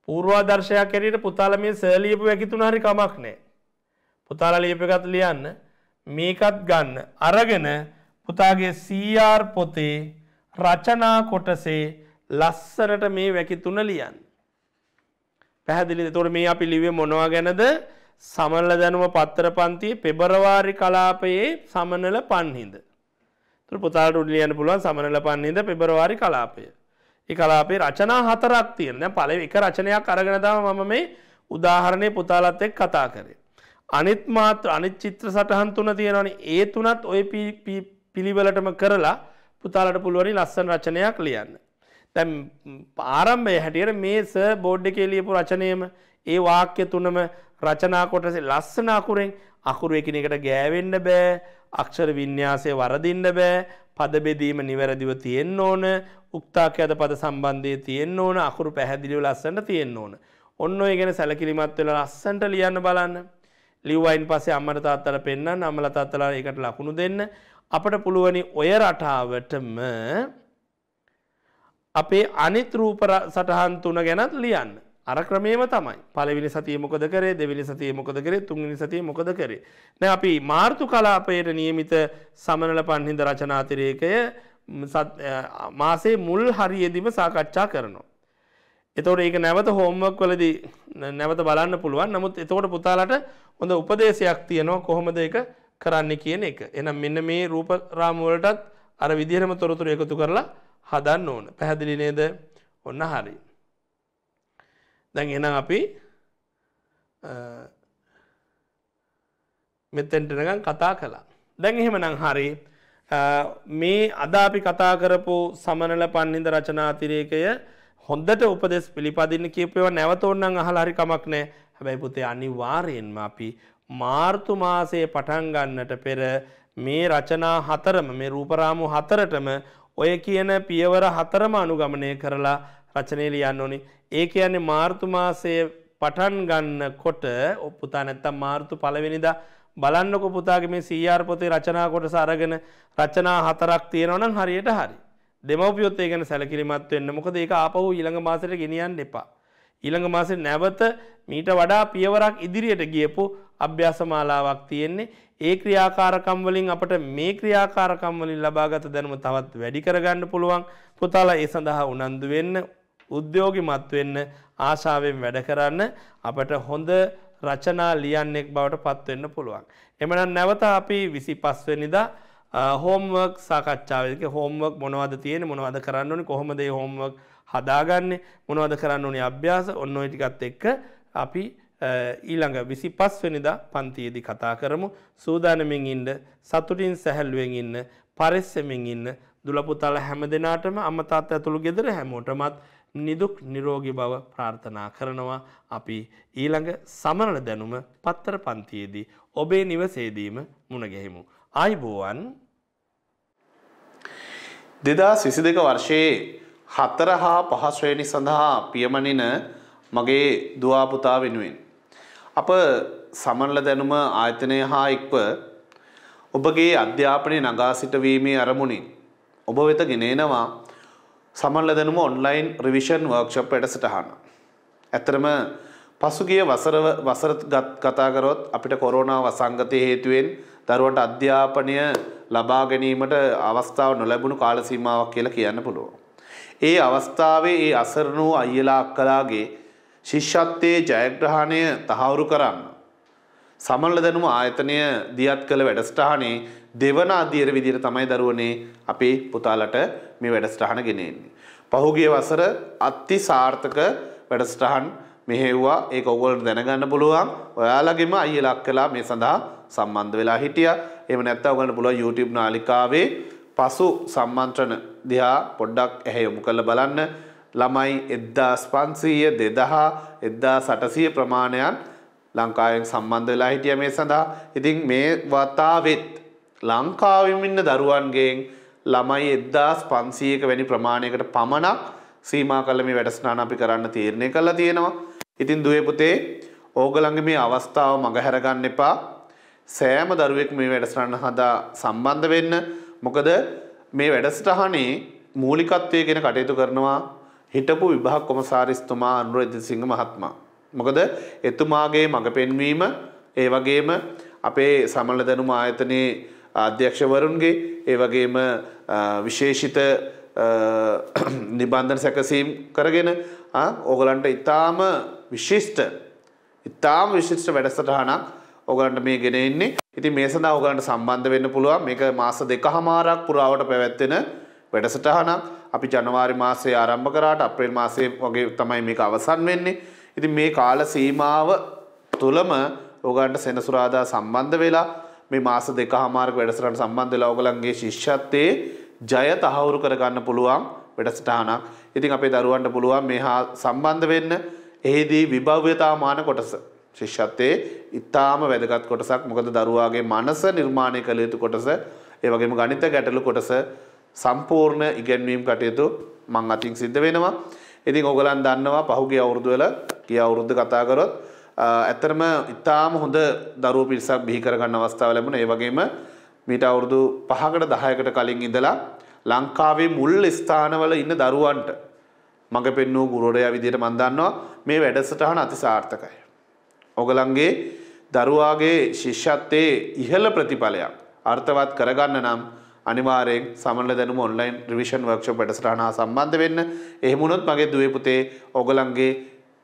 පූර්වාදර්ශයක් හැටියට පුතාල මේ සර්ලියපු වැකිතුන හරි කමක් නෑ. පුතාල ලියපගත් ලියන්න මේකත් ගන්න අරගෙන පුතාගේ සීආර් පොතේ රචනා කොටසේ ලස්සනට මේ වැකිතුන ලියන්. පැහැදිලි තොට මේ අපි ලිවේ මොනවා ගැනද සමල්ල දැනුව පත්තර පන්ති පෙබරවාරි කලාපයේ සමනල පන්හිද. තුර පුතාට උඩියන්න පුළුවන් සමනල පන්නේද පෙබරවාරි කලාපය. ඒ කලාපේ රචනා හතරක් තියෙන පල එක රචනයක් අරගෙනදාව මම මේ උදාහරණය පුතාලත් එක් කතා කරේ. අනිත් මාත්‍ර අනිත් චිත්‍ර සටහන් තුන තියෙනවනි ඒ තුනත් ඔය පිළිවලටම කරලා පුතාලට පුළුවනි ලස්සන රචනයක් ලියන්න. තැම් පාරම්භය හැටියට මේ ස බෝඩ්ඩ කේලියපු රචනයම ඒ වාක්‍ය තුනම රචනා කොටසේ ලස්සන අකුරෙන් අකුරුවකිනකට ගෑවෙන්න බෑ අක්ෂර විඤ්‍යාසය වරදින්න බෑ පද බෙදීම නිවැරදිව තියෙන්න ඕන උක්තාක්‍යද පද සම්බන්ධය තියෙන්න ඕන අකුරු පැහැදිලිව ලස්සට තියෙන්න ඕන. ඔන්න ඔය ගැන සැලකිලිමත් වෙලා ලස්සන්ට ලියන්න බලන්න. ලිව්වයින් පස්සේ අම්මට තාත්තට පෙන්වන්න අම්මලා තාත්තලා ඒකට ලකුණු දෙන්න. අපට පුළුවනි ඔය රටාවටම අපේ අනිත් රූප සටහන් තුන ගැනත් ලියන්න. අර ක්‍රමේම තමයි පළවෙනි සතිය මොකද කරේ දෙවෙනි සතිය මොකද කරේ තුන්වෙනි සතිය මොකද කරේ දැන් අපි මාර්තු කලාපයේ નિયમિત සමනල පන්හිඳ රචනාතිරේකය මාසේ මුල් හරියෙදිම සාකච්ඡා කරනවා එතකොට ඒක නැවත හෝම්වර්ක් වලදී නැවත බලන්න පුළුවන් නමුත් එතකොට පුතාලට හොඳ උපදේශයක් තියෙනවා කොහොමද ඒක කරන්න කියන එක එනම් මෙන්න මේ රූප රාමු වලටත් අර විදිහටම තොරතුරු එකතු කරලා හදන්න ඕන පැහැදිලි නේද ඔන්න හරියි දැන් එනම් අපි මෙතෙන්ටනගන් කතා කලා. දැන් එහෙම නං හරි මේ අදාපි කතා කරපු සමනල පන්නිද රචනාතිරේකය හොඳට උපදෙස් පිළිපදින්න කියපව නැවතෝන්නන් අහල හරිකමක් නෑ හැබැයි පුතේ අනිවාරයෙන්ම අපි මාර්තු මාසයේ පටන්ගන්නට පෙර මේ රචනා හතරම මේ රූපරාමු හතරටම ඔය කියන පියවර හතරම අනුගමනය කරලා වචනය ලියන්න ඕනි. ඒ කියන්නේ මාර්තු මාසය පටන් ගන්න කොට ඔප්පුතා නැත්තම් මාර්තු පළවෙනිදා බලන්නක පුතාගේ මේ සීආර් පොතේ රචනා කොටස අරගෙන රචනා හතරක් තියෙනවා නම් හරියට හරි. දෙමව්පියොත් ඒ ගැන සැලකිලිමත් වෙන්න. මොකද ඒක ආපහු ඊළඟ මාසෙට ගෙනියන්න එපා. ඊළඟ මාසේ නැවත මීට වඩා පියවරක් ඉදිරියට ගියපු අභ්‍යාසමාලාවක් තියෙන්නේ ඒ ක්‍රියාකාරකම් වලින් අපට මේ ක්‍රියාකාරකම් වලින් ලබාගත දැනුම තවත් වැඩි කරගන්න පුළුවන් පුතාලා ඒ සඳහා උනන්දු වෙන්න උද්‍යෝගිමත් වෙන්න ආශාවෙන් වැඩ කරන්න අපට හොඳ රචනා ලියන්නෙක් බවට පත්වෙන්න පුළුවන්. එමනම් නැවත අපි විසි පස්වෙනිදා හෝම්වක් සාකච්ඡාවක හෝම්වක් මොනවද තියෙන මොනවද කරන්න ඕනි කොහොමදේ හෝම්වක් හදාගන්නේ මොනවද කරන්න ඕනි අභ්‍යාස ඔන්න ටිකත් එක්ක අපි ඊළඟ විසි පස්වෙනිදා පන්තියේදි කතා කරමු සූදානමින් ඉන්ඩ සතුටින් සැහැල්ලුවෙන් ඉන්න පරිස්සමින් ඉන්න දුලපුතල හැම දෙනාටම අමතාත් ඇතුළු ගෙදර හැමෝටමත් නිදුක් නිරෝගී බව ප්‍රාර්ථනා කරනවා අපි ඊළඟ සමරණ දැනුම පත්තර පන්තියේදී ඔබේ නිවසේදීම මුණගැහිමු. ආයිබෝවන් දෙදස් විසි දෙක වර්ෂයේ හතර හා පහස්ශ්‍රේණි සඳහා පියමනින මගේ දවාපුතා වෙනුවෙන්. අප සමනල දැනුම ආයතනය හා එක්ව ඔබගේ අධ්‍යාපනය නගා සිටවීමේ අරමුණින් ඔබ වෙත ගෙනේනවා සමන්ලදනුම ඔන්ලයින් රිවිෂන් වර්ක්ෂප් වැඩසටහන. ඇතරම පසුගිය වසර වසර කතාකරොත් අපිට කොරෝනා වසංගතය හේතුවෙන් දරුවන්ට අධ්‍යාපනය ලබා ගැනීමට අවස්ථාව නොලැබුණු කාල සීමාවක් කියලා කියන්න පුළුවන්. ඒ අවස්ථාවේ ඒ අසරණ වූ අයියලා අක්කලාගේ ශිෂ්‍යත්වයේ ජයග්‍රහණය තහවුරු කරන්න. සමල්ල දැනුම ආයතනය දියත් කළ වැඩස්ටානේ දෙවන අධ්‍යයන විදියට තමයි දරුවනේ අපේ පුතාලට මේ වැඩසටහන ගෙනෙන්නේ. පහුගිය වසර අති සාර්ථක වැඩසටහන් මෙහෙව්වා ඒක ඔයගොල්ලෝ දැනගන්න පුළුවන්. ඔයාලගෙම අයියලා අක්කලා මේ සඳහා සම්බන්ධ වෙලා හිටියා. එහෙම නැත්නම් ඔයගොල්ලන්ට පුළුවන් YouTube නාලිකාවේ පසු සම්මන්ත්‍රණ දිහා පොඩ්ඩක් ඇහැ යොමු කරලා බලන්න. ළමයි 1500 2000 1600 ප්‍රමාණයන් ලංකාවෙන් සම්බන්ධ වෙලා හිටිය මේ සඳහා ඉතින් මේ වතාවෙත් ලංකාවෙම ඉන්න දරුවන්ගෙන් ළමයි 1500ක වැනි ප්‍රමාණයකට පමණක් සීමා කළ මේ වැඩසටහන අපි කරන්න තීරණය කළා තියෙනවා. ඉතින් දුවේ පුතේ ඕගලන්ගේ මේ අවස්ථාව මගහැර ගන්න එපා. සෑම දරුවෙක් මේ වැඩසටහන හදා සම්බන්ධ වෙන්න. මොකද මේ වැඩසටහනේ මූලිකත්වය ගැන කටයුතු කරනවා හිටපු විභාග කොමසාරිස්තුමා අනුරජිතසිංහ මහත්මයා. මොකද එතුමාගේ මඟ පෙන්වීම ඒ වගේම අපේ සමල දැනුම ආයතනයේ අධ්‍යක්ෂවරුන්ගේ ඒ වගේම විශේෂිත නිබන්ධන සැකසීම් කරගෙන ඕගලන්ට ඉතාම විශිෂ්ට ඉතාම විශිෂ්ට වැඩසටහනක් ඔගලන්ට මේ ගෙන එන්නේ ඉතින් මේ සඳහා ඔගලන්ට සම්බන්ධ වෙන්න පුළුවන් මේක මාස දෙකහමාරක් පුරාවට පැවැත්වෙන වැඩසටහනක් අපි ජනවාරි මාසයේ ආරම්භ කරාට අප්‍රේල් මාසයේ වගේ තමයි මේක අවසන් වෙන්නේ. ඉතින් මේ කාල සීමාව තුලම ඔගලන්ට සෙනසුරාදා සම්බන්ධ වෙලා මේ මාස දෙක හමාරක වැඩසටහන සම්බන්ධලා ඔයගලන්ගේ ශිෂ්‍යත්වයේ ජය තහවුරු කරගන්න පුළුවන් වැඩසටහනක්. ඉතින් අපේ දරුවන්ට පුළුවන් මේ හා සම්බන්ධ වෙන්න. එෙහිදී විභව්‍යතාමාන කොටස ශිෂ්‍යත්වයේ ඊටාම වැදගත් කොටසක්. මොකද දරුවාගේ මනස නිර්මාණය කළ යුතු කොටස, ඒ වගේම ගණිත ගැටලු කොටස සම්පූර්ණ ඉගැන්වීම් කටයුතු මං අතින් සිද්ධ වෙනවා. ඉතින් ඕගලන් දන්නවා පහුගිය අවුරුදු වල ගිය අවුරුද්ද කතා කරොත් ඇත්තරම ඉතාම හොඳ දරුව පිරිසක් බිහි කරගන්න අවස්ථාව ලැබුණ ඒ වගේම මීට අවුරුදු පහකට දහයකට කලින් ඉඳලා ලංකාවේ මුල් ස්ථානවල ඉන්න දරුවන්ට මඟ පෙන්වූ ගුරුවරයා විදිහට මම දන්නවා මේ වැඩසටහන අතිසාර්ථකයි. ඔගලන්ගේ දරුවාගේ ශිෂ්‍යත්වයේ ඉහළ ප්‍රතිඵලයක් අර්ථවත් කරගන්න නම් අනිවාරයෙන් සමල දැනුම ඔන්ලයින් රිවිෂන් වර්ක්ෂප් වැඩසටහනා සම්බන්ධ වෙන්න එහෙමුණොත් මගේ දුවේ පුතේ ඔගලන්ගේ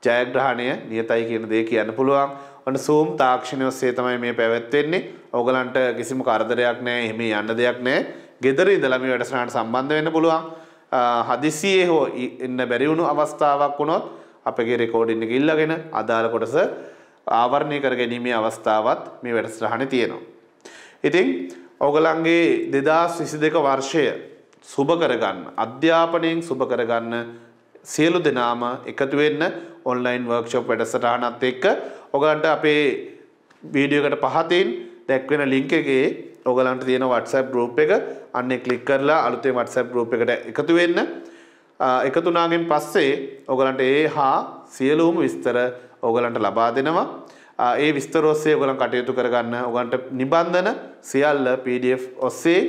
ජයග්‍රහණය නියතයි කියන දේ කියන්න පුළුවන්. ඔන්න සූම් තාක්ෂණය ඔස්සේ තමයි මේ පැවැත්වෙන්නේ. ඕගලන්ට කිසිම කරදරයක් නැහැ, එහෙම යන්න දෙයක් නැහැ. gedara ඉඳලා මේ වැඩසටහනට සම්බන්ධ වෙන්න පුළුවන්. හදිසියේ හෝ එන්න බැරි වුණු අවස්ථාවක් වුණොත් අපගේ රෙකෝඩින් එක ඉල්ලගෙන අදාළ කොටස ආවරණය කර ගැනීමේ අවස්ථාවත් මේ වැඩසටහනේ තියෙනවා. ඉතින් ඔගලන්ගේ 2022 වර්ෂය සුබ කරගන්න අධ්‍යාපනයෙන් සුබ කරගන්න සියලු දෙනාම එකතු වෙන්න ඔන්ලයින් වර්ක්ෂොප් වැඩසටහනත් එක්ක ඔගන්ට අපේ වීඩියෝකට පහතින් දැක්වෙන ලිංක එකේ ඔගලන්ට තියෙන WhatsApp group එක අන්නේ click කරලා අලුතෙන් WhatsApp group එකට එකතු වෙන්න. එකතු වුණාගෙන් පස්සේ ඔගලන්ට ඒ හා සියලුම විස්තර ඔගලන්ට ලබා දෙනවා. ඒ විස්තර ඔස්සේ ඔගලන් කටයුතු කරගන්න ඔගලන්ට නිබන්ධන සියල්ල PDF ඔස්සේ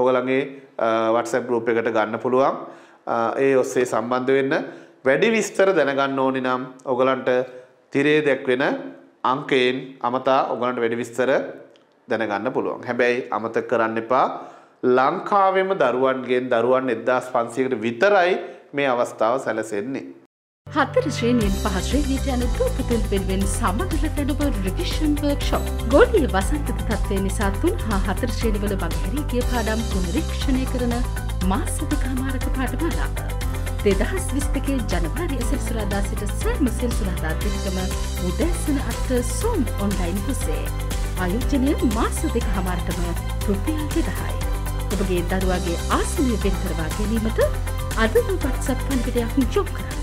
ඔගලගේ WhatsApp group එකට ගන්න පුළුවන්. ඒ ඔස්සේ සම්බන්ධ වෙන්න වැඩි විස්තර දැනගන්න ඕනි නම් ඔගලන්ට තිරේ දැක්වෙන අංකයෙන් අමතා ඔගලන්ට වැඩි විස්තර දැනගන්න පුළුවන්. හැබැයි අමතක කරන්න එපා. ලංකාවෙම දරුවන්ගෙන් දරුවන් 1500කට විතරයි මේ අවස්ථාව සැලසෙන්නේ. හතර ශ්‍රේණියෙන් පහ ශ්‍රේණියට යන දූපතුන් වෙනුවෙන් සමගල තැනුම රිවිෂන් වර්ක්ෂොප්. ගෝලීය වසන්ත තත්ත්වය නිසා 3 හා 4 ශ්‍රේණිවල බගහැරී ගිය පාඩම් පුනරීක්ෂණය කරන මාසික කාමාරක පාඨමාලා. දෙදහස් විස්තකේ ජනවාරි අසෙල්සුරාදා සිට සෑම සෙල්සුරාදා දිරිටම උදැස්සන අත්ත සොම් ඔන්ලයින් පුසේ. ආයෝජනය මාස දෙක හමාර්ටම රුපියල් දෙදහයි. ඔබගේ දරුවාගේ ආසනය වෙන් කරවා ගැනීමට අදම පත්සත් පන්විඩයක් ජොක් කරන්න.